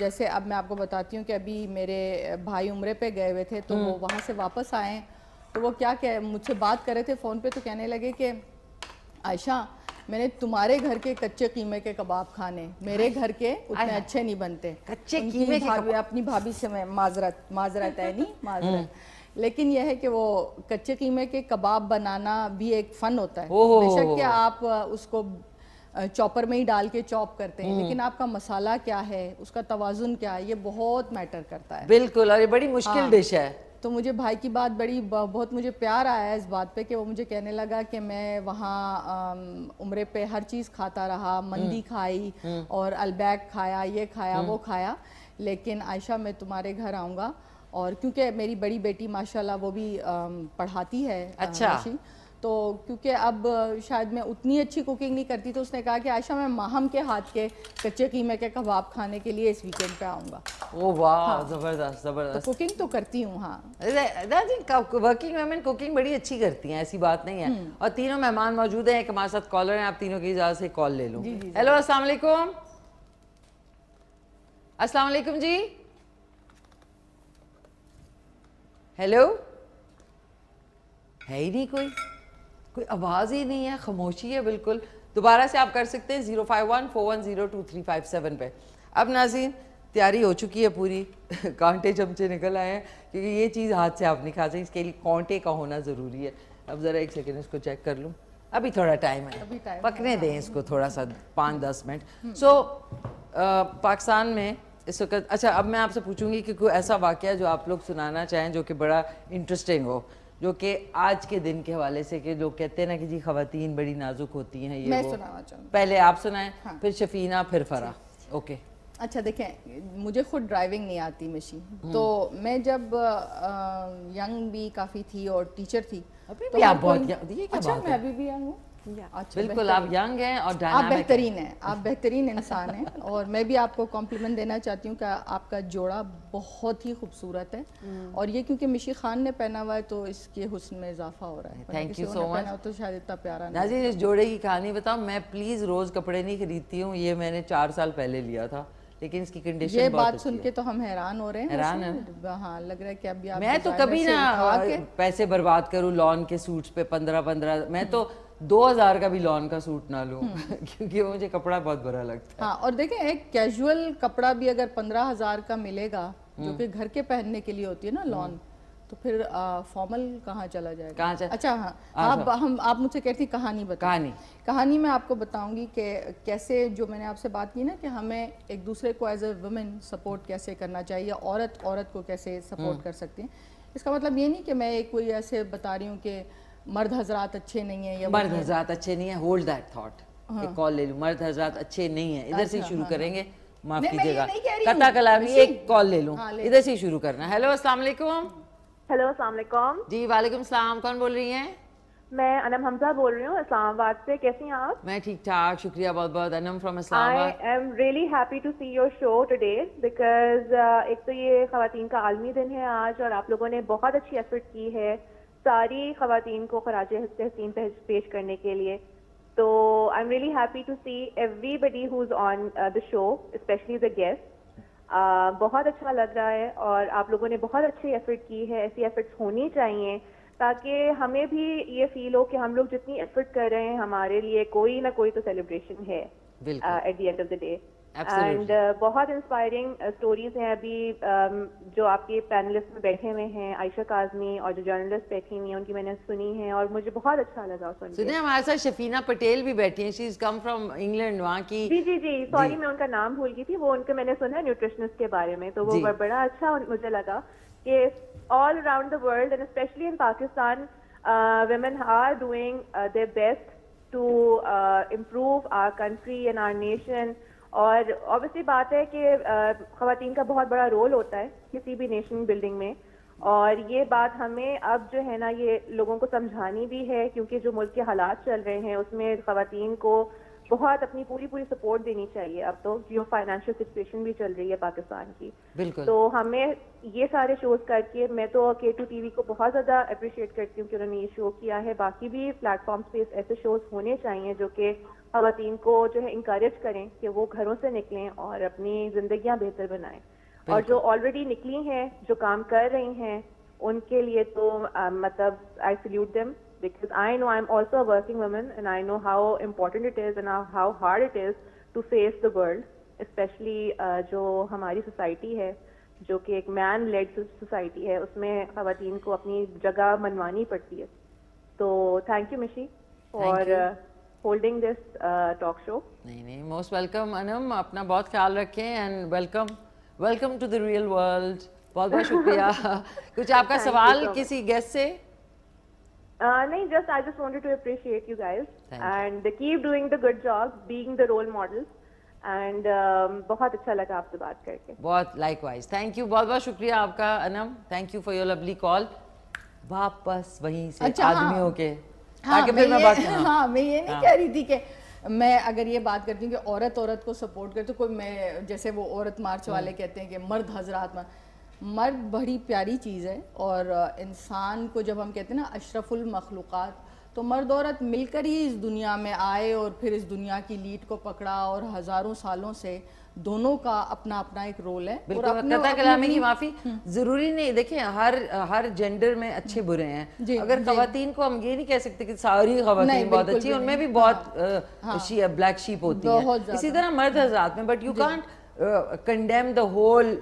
जैसे अब मैं आपको बताती हूँ कि अभी मेरे भाई उम्र पे गए हुए थे तो वो हम्म। वहाँ से वापस आए तो वो क्या कह मुझसे बात कर रहे थे फ़ोन पे तो कहने लगे कि आयशा मैंने तुम्हारे घर के कच्चे कीमे के कबाब खाने मेरे घर के उतने अच्छे नहीं बनते कच्चे कीमे के अपनी भाभी से मैं माजरत माजरत है नहीं माजरत हम्म। लेकिन यह है कि वो कच्चे कीमे के कबाब बनाना भी एक फन होता है बेशक कि आप उसको चॉपर में ही डाल के चॉप करते हैं हम्म। लेकिन आपका मसाला क्या है उसका तोज़ुन क्या है ये बहुत मैटर करता है बिल्कुल और ये बड़ी मुश्किल हाँ, डिश है तो मुझे भाई की बात बड़ी बहुत मुझे प्यार आया इस बात पे कि वो मुझे कहने लगा कि मैं वहाँ उम्र पे हर चीज़ खाता रहा मंदी हम्म। खाई हम्म। और अलबैक खाया ये खाया वो खाया लेकिन आयशा मैं तुम्हारे घर आऊँगा और क्योंकि मेरी बड़ी बेटी माशाल्लाह वो भी पढ़ाती है अच्छा तो क्योंकि अब शायद मैं उतनी अच्छी कुकिंग नहीं करती तो उसने कहा कि आयशा मैं माहम के हाथ के कच्चे कीमे के कबाब खाने के लिए इस वीकेंड पे आऊँगा ओ वाह हाँ। जबरदस्त जबरदस्त तो कुकिंग तो करती हूँ हाँ वर्किंग वेमेन कुकिंग बड़ी अच्छी करती हैं ऐसी बात नहीं है हम्म। और तीनों मेहमान मौजूद हैं एक हमारे साथ कॉलर हैं आप तीनों की इजाज़त से कॉल ले लूँ हेलो असलम असलम जी हेलो है ही नहीं कोई कोई आवाज़ ही नहीं है खामोशी है बिल्कुल दोबारा से आप कर सकते हैं zero five one four one zero two three five seven पर अब नाजीन तैयारी हो चुकी है पूरी कांटे चमचे निकल आए हैं क्योंकि ये चीज़ हाथ से आप नहीं खा सकते इसके लिए कांटे का होना ज़रूरी है अब ज़रा एक सेकेंड इसको चेक कर लूँ अभी थोड़ा टाइम है अभी टाइम पकने दें इसको थोड़ा सा पाँच दस मिनट सो हम्म। पाकिस्तान में इस वक्त अच्छा अब मैं आपसे पूछूंगी कि कोई ऐसा वाक्य जो आप लोग सुनाना चाहें जो कि बड़ा इंटरेस्टिंग हो जो कि आज के दिन के हवाले से कि लोग कहते हैं ना कि जी खातन बड़ी नाजुक होती हैं ये मैं वो। पहले आप सुनाएं हाँ। फिर शफीना फिर फरा ओके अच्छा देखें मुझे खुद ड्राइविंग नहीं आती मशीन हम्म। तो मैं जब आ, यंग भी काफ़ी थी और टीचर थी अभी तो भी आप बहुत अच्छा मैं अभी भी यंग हूँ अच्छा, बिल्कुल आप यंग हैं और आप बेहतरीन हैं आप बेहतरीन इंसान हैं और मैं भी आपको कॉम्प्लीमेंट देना चाहती हूँ कि आपका जोड़ा बहुत ही खूबसूरत है हम्म। और ये क्योंकि मिशी खान ने पहना हुआ है तो इसके हुस्न में इजाफा हो रहा है थैंक यू सो मच तो शायद इतना प्यारा नाजी इस जोड़े की कहानी बताओ मैं प्लीज़ रोज़ कपड़े नहीं खरीदती हूँ ये मैंने चार साल पहले लिया था लेकिन इसकी कंडीशन ये बात सुन के तो हम हैरान हो रहे हैं हैरान है हाँ लग रहा है कि अभी आप मैं तो कभी ना पैसे बर्बाद करूं लॉन के सूट्स पे पंद्रह पंद्रह मैं तो 2000 का भी लॉन का सूट ना लूं हम्म। क्योंकि मुझे कपड़ा बहुत बुरा लगता है हाँ और देखें एक कैजुअल कपड़ा भी अगर 15000 का मिलेगा जो हम्म। कि घर के पहनने के लिए होती है ना हम्म। लॉन तो फिर फॉर्मल कहाँ चला जाएगा कहाँ चला अच्छा हाँ, हाँ आप हम आप मुझसे कहती कहानी बता कहानी कहानी मैं आपको बताऊंगी कि कैसे जो मैंने आपसे बात की ना कि हमें एक दूसरे को एज ए वुमेन सपोर्ट कैसे करना चाहिए औरत औरत को कैसे सपोर्ट कर सकती है इसका मतलब ये नहीं कि मैं एक कोई ऐसे बता रही हूँ कि मर्द हजरात अच्छे नहीं है या हाँ। मर्द हजरात अच्छे नहीं है होल्ड दैट थॉट एक कॉल ले लूँ मर्द हजरात अच्छे नहीं है हाँ, इधर से शुरू करेंगे माफ कीजिएगा कथा कला भी एक कॉल ले लूँ इधर से शुरू करना हेलो अस्सलाम वालेकुम हेलो अस्सलाम वालेकुम जी वालेकुम सलाम कौन बोल रही हैं मैं अनम हमजा बोल रही हूँ इस्लामाबाद से कैसी हैं आप मैं ठीक ठाक शुक्रिया बहुत बहुत Anam from Islamabad I am really happy to see your show today because एक तो ये खातन का आलमी दिन है आज और आप लोगों ने बहुत अच्छी एफर्ट की है सारी खातन को खराज तहसीन पेश करने के लिए तो I am really happy to see everybody who is on the show specially the guest बहुत अच्छा लग रहा है और आप लोगों ने बहुत अच्छी एफर्ट की है ऐसी एफर्ट्स होनी चाहिए ताकि हमें भी ये फील हो कि हम लोग जितनी एफर्ट कर रहे हैं हमारे लिए कोई ना कोई तो सेलिब्रेशन है at the end of the day and uh, बहुत इंस्पायरिंग स्टोरीज uh, हैं अभी um, जो आपके पैनलिस्ट में बैठे हुए हैं आयशा काजमी और जो जर्नलिस्ट बैठी हुई हैं उनकी मैंने सुनी है और मुझे बहुत अच्छा लगा सुन सुनिए हमारे साथ शफीना पटेल भी बैठी हैं she is come from England वहाँ की जी जी जी सॉरी मैं उनका नाम भूल गई थी वो उनके मैंने सुना है न्यूट्रिशनिस्ट के बारे में तो वो बड़ा अच्छा मुझे लगा कि all around the world and specially in Pakistan women are doing their best to improve our country and our nation और ऑब्वियसली बात है कि खातन का बहुत बड़ा रोल होता है किसी भी नेशन बिल्डिंग में और ये बात हमें अब जो है ना ये लोगों को समझानी भी है क्योंकि जो मुल्क के हालात चल रहे हैं उसमें खातन को बहुत अपनी पूरी पूरी सपोर्ट देनी चाहिए अब तो जो फाइनेंशियल सिचुएशन भी चल रही है पाकिस्तान की तो हमें ये सारे शोज करके मैं तो के टू वी को बहुत ज्यादा अप्रिशिएट करती हूँ कि उन्होंने ये शो किया है बाकी भी प्लेटफॉर्म्स पे ऐसे शोज होने चाहिए जो कि खातन को जो है इंकरेज करें कि वो घरों से निकलें और अपनी जिंदगियां बेहतर बनाएं और जो ऑलरेडी निकली हैं जो काम कर रही हैं उनके लिए तो मतलब I salute them because I know I am also working women and I know how important it is and how hard it is to face the world specially जो हमारी सोसाइटी है जो कि एक मैन लेड सोसाइटी है उसमें खातन को अपनी जगह मनवानी पड़ती है तो थैंक यू मिशी और holding this uh, talk show. Nee, nee, most welcome, Anum. Apna bahut khayal rakhe and welcome, welcome to the real बहुत बहुत शुक्रिया कुछ आपका सवाल किसी गेस्ट से uh, नहीं just I just wanted to appreciate you guys and keep doing the good job being the role model एंड बहुत अच्छा लगा आपसे बात करके बहुत लाइक थैंक यू बहुत बहुत शुक्रिया आपका Anam thank you for your lovely call वापस वहीं से अच्छा, हाँ। आदमियों हाँ, ताकि फिर मैं बात हाँ, हाँ मैं ये नहीं हाँ। कह रही थी कि मैं अगर ये बात करती हूँ कि औरत औरत को सपोर्ट करे तो कोई मैं जैसे वो औरत मार्च वाले हम्म। कहते हैं कि मर्द हजरात में मर्द बड़ी प्यारी चीज़ है और इंसान को जब हम कहते हैं ना अशरफुल मखलूक़ात तो मर्द औरत मिलकर ही इस दुनिया में आए और फिर इस दुनिया की लीड को पकड़ा और हज़ारों सालों से दोनों का अपना अपना एक रोल है और अपने, अपने कलामी की माफी हम्म। जरूरी नहीं देखें हर हर जेंडर में अच्छे हम्म। बुरे हैं अगर खातन को हम ये नहीं कह सकते कि सारी खातन बहुत अच्छी है उनमें भी बहुत ब्लैक हाँ, हाँ। शीप होती है इसी तरह मर्द हम्म। हजार में but you can't condemn the whole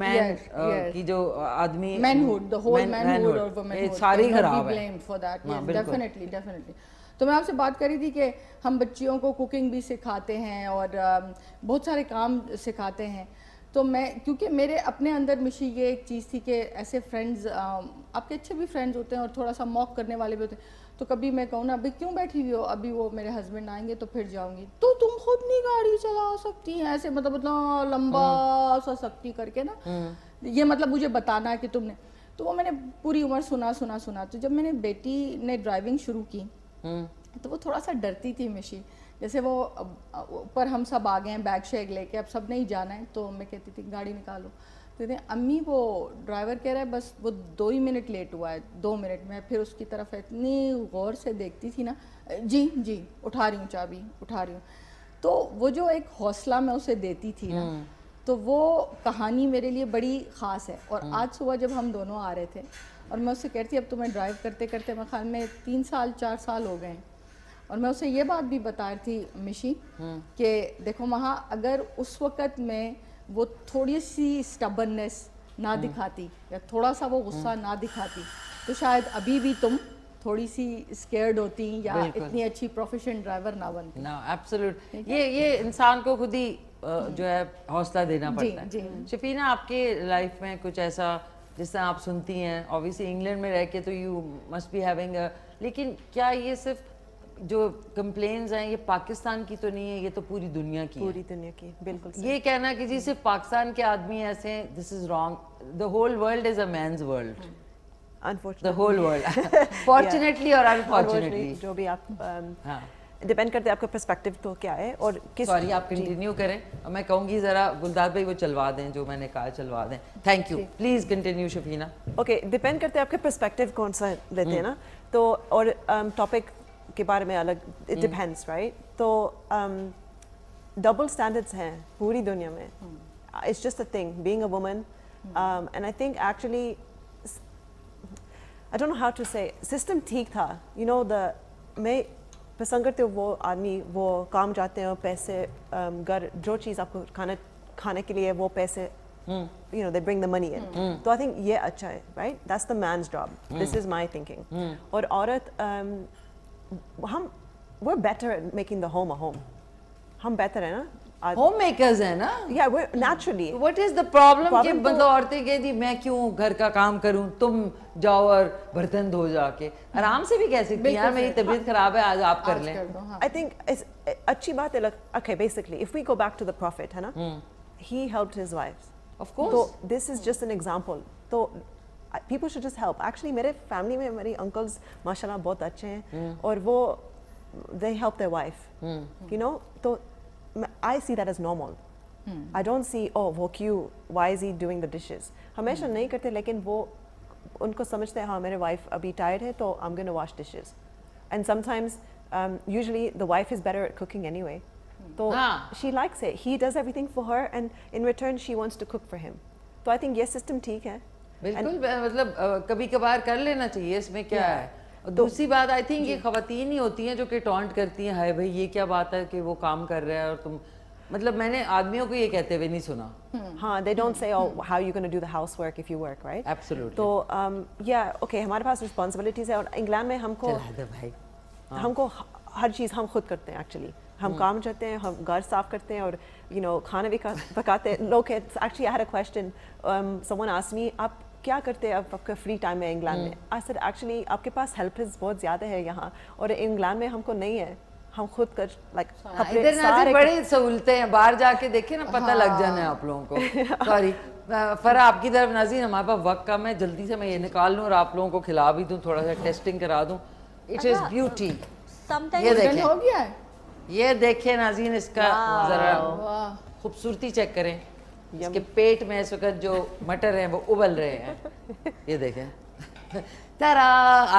man yes, uh, yes. की जो आदमी मैनहुड द होल मैनहुड और वुमेनहुड सारी खराब है डेफिनेटली हाँ, डेफिनेटली तो मैं आपसे बात कर रही थी कि हम बच्चियों को कुकिंग भी सिखाते हैं और बहुत सारे काम सिखाते हैं तो मैं क्योंकि मेरे अपने अंदर मिशी ये एक चीज़ थी कि ऐसे फ्रेंड्स आपके अच्छे भी फ्रेंड्स होते हैं और थोड़ा सा मॉक करने वाले भी होते हैं तो कभी मैं कहूँ ना अभी क्यों बैठी हुई हो अभी वो मेरे हस्बैंड आएंगे तो फिर जाऊँगी तो तुम खुद नहीं गाड़ी चला सकती हैं ऐसे मतलब मतलब लंबा हम्म। सा सकती करके ना हम्म। ये मतलब मुझे बताना है कि तुमने तो वो मैंने पूरी उम्र सुना सुना सुना तो जब मैंने बेटी ने ड्राइविंग शुरू की हम्म। तो वो थोड़ा सा डरती थी मिशी जैसे वो ऊपर हम सब आ गए हैं बैग शैग लेके अब सब नहीं जाना है तो मैं कहती थी गाड़ी निकालो तो कहते अम्मी वो ड्राइवर कह रहा है बस वो दो ही मिनट लेट हुआ है दो मिनट में फिर उसकी तरफ इतनी गौर से देखती थी ना जी जी उठा रही हूँ चाबी उठा रही हूँ तो वो जो एक हौसला मैं उसे देती थी ना हम्म। तो वो कहानी मेरे लिए बड़ी ख़ास है और हम्म। आज सुबह जब हम दोनों आ रहे थे और मैं उससे कहती अब तुम्हें तो ड्राइव करते करते मैं ख्याल में तीन साल चार साल हो गए और मैं उसे ये बात भी बता रही थी मिशी हम्म। कि देखो महा अगर उस वक़्त में वो थोड़ी सी स्टबननेस ना हम्म। दिखाती या थोड़ा सा वो गुस्सा हम्म। ना दिखाती तो शायद अभी भी तुम थोड़ी सी स्केर्ड होती या इतनी अच्छी प्रोफेशन ड्राइवर ना बनती ना एब्सोल्यूट ये ये इंसान को खुद ही जो है हौसला देना पड़ता है शफीना आपके लाइफ में कुछ ऐसा जिस तरह आप सुनती हैं ऑब्वियसली इंग्लैंड में रह के तो you must be having a लेकिन क्या ये सिर्फ जो कंप्लेन्स हैं ये पाकिस्तान की तो नहीं है ये तो पूरी दुनिया की पूरी दुनिया की बिल्कुल ये कहना कि जी सिर्फ पाकिस्तान के आदमी ऐसे हैं this is wrong the whole world is a man's world unfortunately whole world fortunately और अनफॉर्चुनेटली जो भी आप um, हाँ. डिपेंड करते हैं आपका परस्पेक्टिव तो क्या है और किस सॉरी आप कंटिन्यू करें और मैं कहूँगी ज़रा गुलदाद भाई वो चलवा दें जो मैंने कहा चलवा दें thank you please continue Shafina okay depend करते हैं आपके परस्पेक्टिव कौन सा लेते हैं हम्म। ना तो और टॉपिक um, के बारे में अलग इट डिपेंड्स राइट तो डबल um, स्टैंडर्ड्स हैं पूरी दुनिया में it's just a thing being a woman and I think actually I don't know how to say system ठीक था यू नो द मैं पसंद करते हो वो आदमी वो काम जाते हो पैसे घर जो चीज़ आपको खाना खाने के लिए वो पैसे you know they bring the money in mm. so i think ye acha hai right that's the man's job mm. this is my thinking mm. aur aurat um hum we're better at making the home a home hum better hai na homemakers makers है ना या naturally what is the problem कि तो- मतलब औरतें कहती मैं क्यों घर का काम करूं तुम जाओ और बर्तन धो जाके आराम से भी कह सकती हैं यार मेरी तबीयत खराब है आज आप कर लें आई थिंक हाँ। अच्छी बात है okay basically if we go back to the profit है ना he helped his wife of course तो this is just an example तो people should just help actually मेरे फैमिली में मेरी अंकल्स माशाल्लाह बहुत अच्छे हैं हम्म। और वो they help their wife you know तो I see that as normal. Hmm. I don't see, oh, wo kyu, why is he doing the dishes? Hamesha hmm. nahi karte, lekin wo unko samajhte hai, my wife abhi tired hai, to I'm going to wash dishes. And sometimes, um, usually the wife is better at cooking anyway. So hmm. ah. she likes it. He does everything for her and in return she wants to cook for him. So I think yes, system theek hai. Bilkul, matlab, uh, kabhi kabar kar lena chahiye, isme तो दूसरी तो, बात आई थिंक ये खातन ही होती हैं जो कि टॉन्ट करती हैं हाय भाई ये क्या बात है कि वो काम कर रहे हैं और तुम मतलब मैंने आदमियों को ये कहते हुए नहीं सुना हम्म। हाँ they don't say how you can do the house work if you work right absolutely तो या um, ओके हमारे पास रिस्पांसिबिलिटीज है और इंग्लैंड में हमको भाई हाँ। हमको हर चीज़ हम खुद करते हैं एक्चुअली हम हम्म। काम करते हैं हम घर साफ करते हैं और यू नो खाना भी पकाते हैं लोग actually I had a question someone ask me आप क्या करते हैं आप आपका फ्री टाइम है इंग्लैंड में सर हम्म। एक्चुअली आपके पास हेल्पर्स बहुत ज़्यादा है यहाँ और इंग्लैंड में हमको नहीं है हम खुद कर लाइक like, बड़े सहूलते हैं बाहर जाके देखिए ना पता हाँ। लग जाना है हाँ। आप लोगों को सॉरी फर आपकी तरफ नाजीन हमारे पास वक्त कम है जल्दी से मैं ये निकाल लूँ और आप लोगों को खिला भी दूँ थोड़ा सा टेस्टिंग करा दूँ इट इज़ ब्यूटी ये देखें हो गया ये देखें नाजीन इसका ज़रा खूबसूरती चेक करें इसके पेट में इस वक्त जो मटर हैं वो उबल रहे हैं ये देखें तारा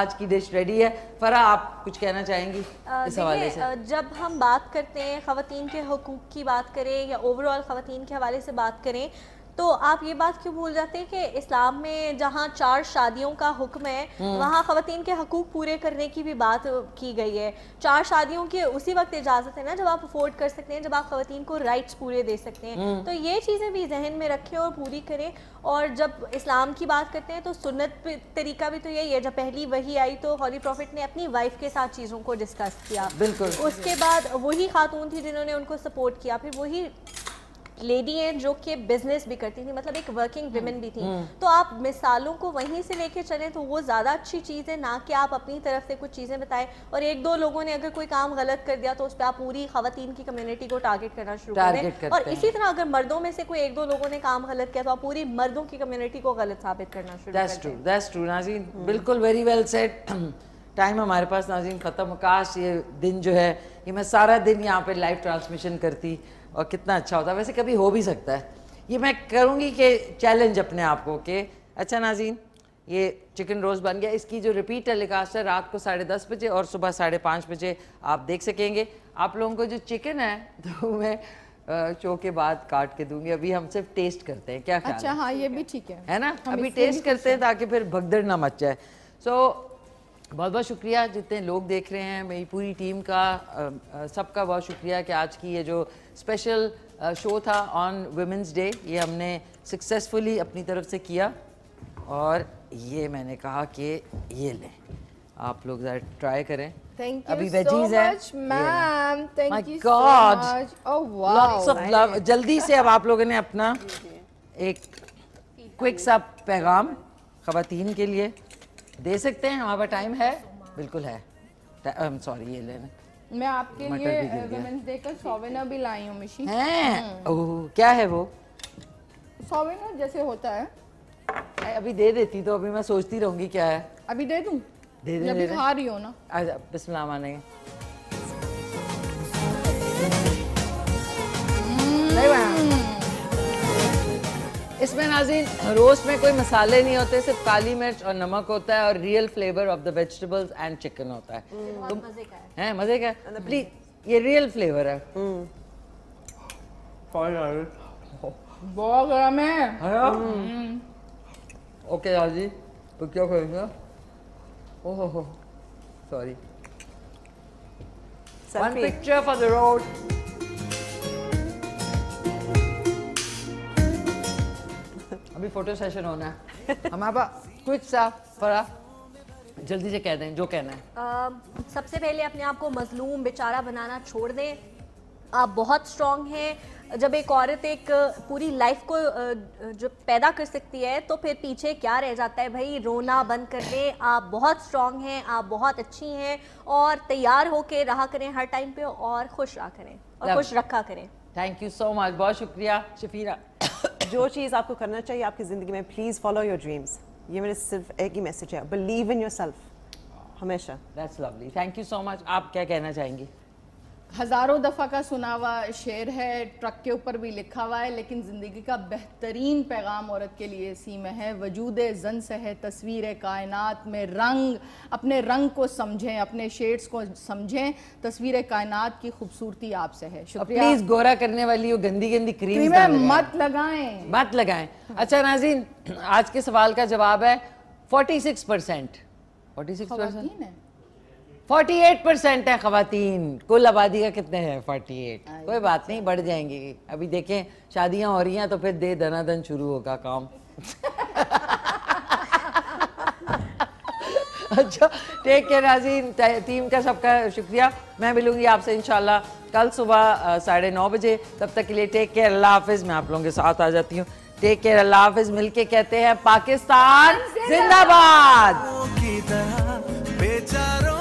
आज की डिश रेडी है फरा आप कुछ कहना चाहेंगी इस हवाले से जब हम बात करते हैं खातन के हकूक़ की बात करें या ओवरऑल खातन के हवाले से बात करें तो आप ये बात क्यों भूल जाते हैं कि इस्लाम में जहाँ चार शादियों का हुक्म है हम्म। वहाँ खातन के हकूक पूरे करने की भी बात की गई है चार शादियों की उसी वक्त इजाज़त है ना जब आप अफोर्ड कर सकते हैं जब आप खातन को राइट्स पूरे दे सकते हैं हम्म। तो ये चीज़ें भी जहन में रखें और पूरी करें और जब इस्लाम की बात करते हैं तो सुन्नत तरीका भी तो यही है जब पहली वही आई तो हॉली प्रॉफिट ने अपनी वाइफ के साथ चीज़ों को डिस्कस किया बिल्कुल उसके बाद वही खातून थी जिन्होंने उनको सपोर्ट किया फिर वही लेडी हैं जो कि बिजनेस भी करती थी मतलब एक वर्किंग हम्म, वुमेन भी थी हम्म। तो आप मिसालों को वहीं से लेके चले तो वो ज़्यादा अच्छी चीज़ है ना कि आप अपनी तरफ से कुछ चीज़ें बताएं और एक दो लोगों ने अगर कोई काम गलत कर दिया तो उस पर आप पूरी खातन की कम्युनिटी को टारगेट करना शुरू करें और इसी तरह अगर मर्दों में से कोई एक दो लोगों ने काम गलत किया तो आप पूरी मर्दों की कम्युनिटी को गलत साबित करना शुरू हम्म। बिल्कुल वेरी वेल सेट टाइम हमारे पास नाजीन ख़त्म काश ये दिन जो है ये मैं सारा दिन यहाँ पे लाइव ट्रांसमिशन करती और कितना अच्छा होता है वैसे कभी हो भी सकता है ये मैं करूँगी कि चैलेंज अपने आप को कि अच्छा नाजीन ये चिकन रोज़ बन गया इसकी जो रिपीट टेलीकास्ट है रात को साढ़े दस बजे और सुबह साढ़े पाँच बजे आप देख सकेंगे आप लोगों को जो चिकन है तो मैं शो के बाद काट के दूंगी अभी हम सिर्फ टेस्ट करते हैं क्या अच्छा हाँ ये भी ठीक है है ना अभी टेस्ट करते हैं ताकि फिर भगदड़ ना मच जाए सो बहुत बहुत शुक्रिया जितने लोग देख रहे हैं मेरी पूरी टीम का सबका बहुत शुक्रिया कि आज की ये जो स्पेशल शो था ऑन वुमेंस डे ये हमने सक्सेसफुली अपनी तरफ से किया और ये मैंने कहा कि ये लें आप लोग ज़रा ट्राई करें अभी वेजीज oh, जल्दी से अब आप लोगों ने अपना एक क्विक सा पैगाम खातन के लिए दे सकते हैं हमारे पास टाइम है बिल्कुल है सॉरी ये लेने मैं आपके लिए सोवेना भी लाई हूँ मिशी हैं हम्म। क्या है वो सोवेना जैसे होता है अभी दे देती तो अभी मैं सोचती रहूंगी क्या है अभी दे दूँ दे दे दे खा रही हो ना अच्छा, बिस्मिल्लाह माने हम्म। नहीं इसमें नाजीन रोस्ट में कोई मसाले नहीं होते सिर्फ काली मिर्च और नमक होता है और real flavour of the vegetables and chicken होता है तो, मजे का है, मजे का प्लीज ये रियल फ्लेवर है हम्म। बहुत गर्म है ओके हाजी तो क्या करेंगे ओहो sorry One picture for the road. अभी फोटो सेशन होना है हमारे पास क्विक सा फरा जल्दी से कह दें जो कहना है आ, सबसे पहले अपने आप को मजलूम बेचारा बनाना छोड़ दें आप बहुत स्ट्रांग हैं जब एक औरत एक पूरी लाइफ को जो पैदा कर सकती है तो फिर पीछे क्या रह जाता है भाई रोना बंद कर दें आप बहुत स्ट्रांग हैं आप बहुत अच्छी हैं और तैयार होके रहा करें हर टाइम पे और खुश रहा करें और खुश रखा करें थैंक यू सो मच बहुत शुक्रिया शफीरा जो चीज़ आपको करना चाहिए आपकी ज़िंदगी में प्लीज़ फॉलो योर ड्रीम्स ये मेरे सिर्फ एक ही मैसेज है बिलीव इन योर सेल्फ हमेशा that's lovely thank you so much आप क्या कहना चाहेंगी हज़ारों दफ़ा का सुना हुआ शेर है ट्रक के ऊपर भी लिखा हुआ है लेकिन ज़िंदगी का बेहतरीन पैगाम औरत के लिए इसी में है वजूद जन से है तस्वीर कायनात में रंग अपने रंग को समझें अपने शेड्स को समझें तस्वीर कायनात की खूबसूरती आपसे है शुक्रिया प्लीज़ गोरा करने वाली वो गंदी गंदी क्रीम मत लगाएं मत लगाएं अच्छा नाजीन आज के सवाल का जवाब है forty six percent forty six percent forty eight percent है खातन कुल आबादी का कितने हैं फोर्टी एट कोई बात नहीं बढ़ जाएंगी अभी देखें शादियां हो रही हैं तो फिर दे धनाधन शुरू होगा काम अच्छा टेक केयर नाजीन टीम का सबका शुक्रिया मैं मिलूंगी आपसे इनशाला कल सुबह साढ़े नौ बजे तब तक के लिए टेक केयर अल्लाह हाफिज़ मैं आप लोगों के साथ आ जाती हूँ टेक केयर अल्लाह हाफिज़ के कहते हैं पाकिस्तान जिंदाबाद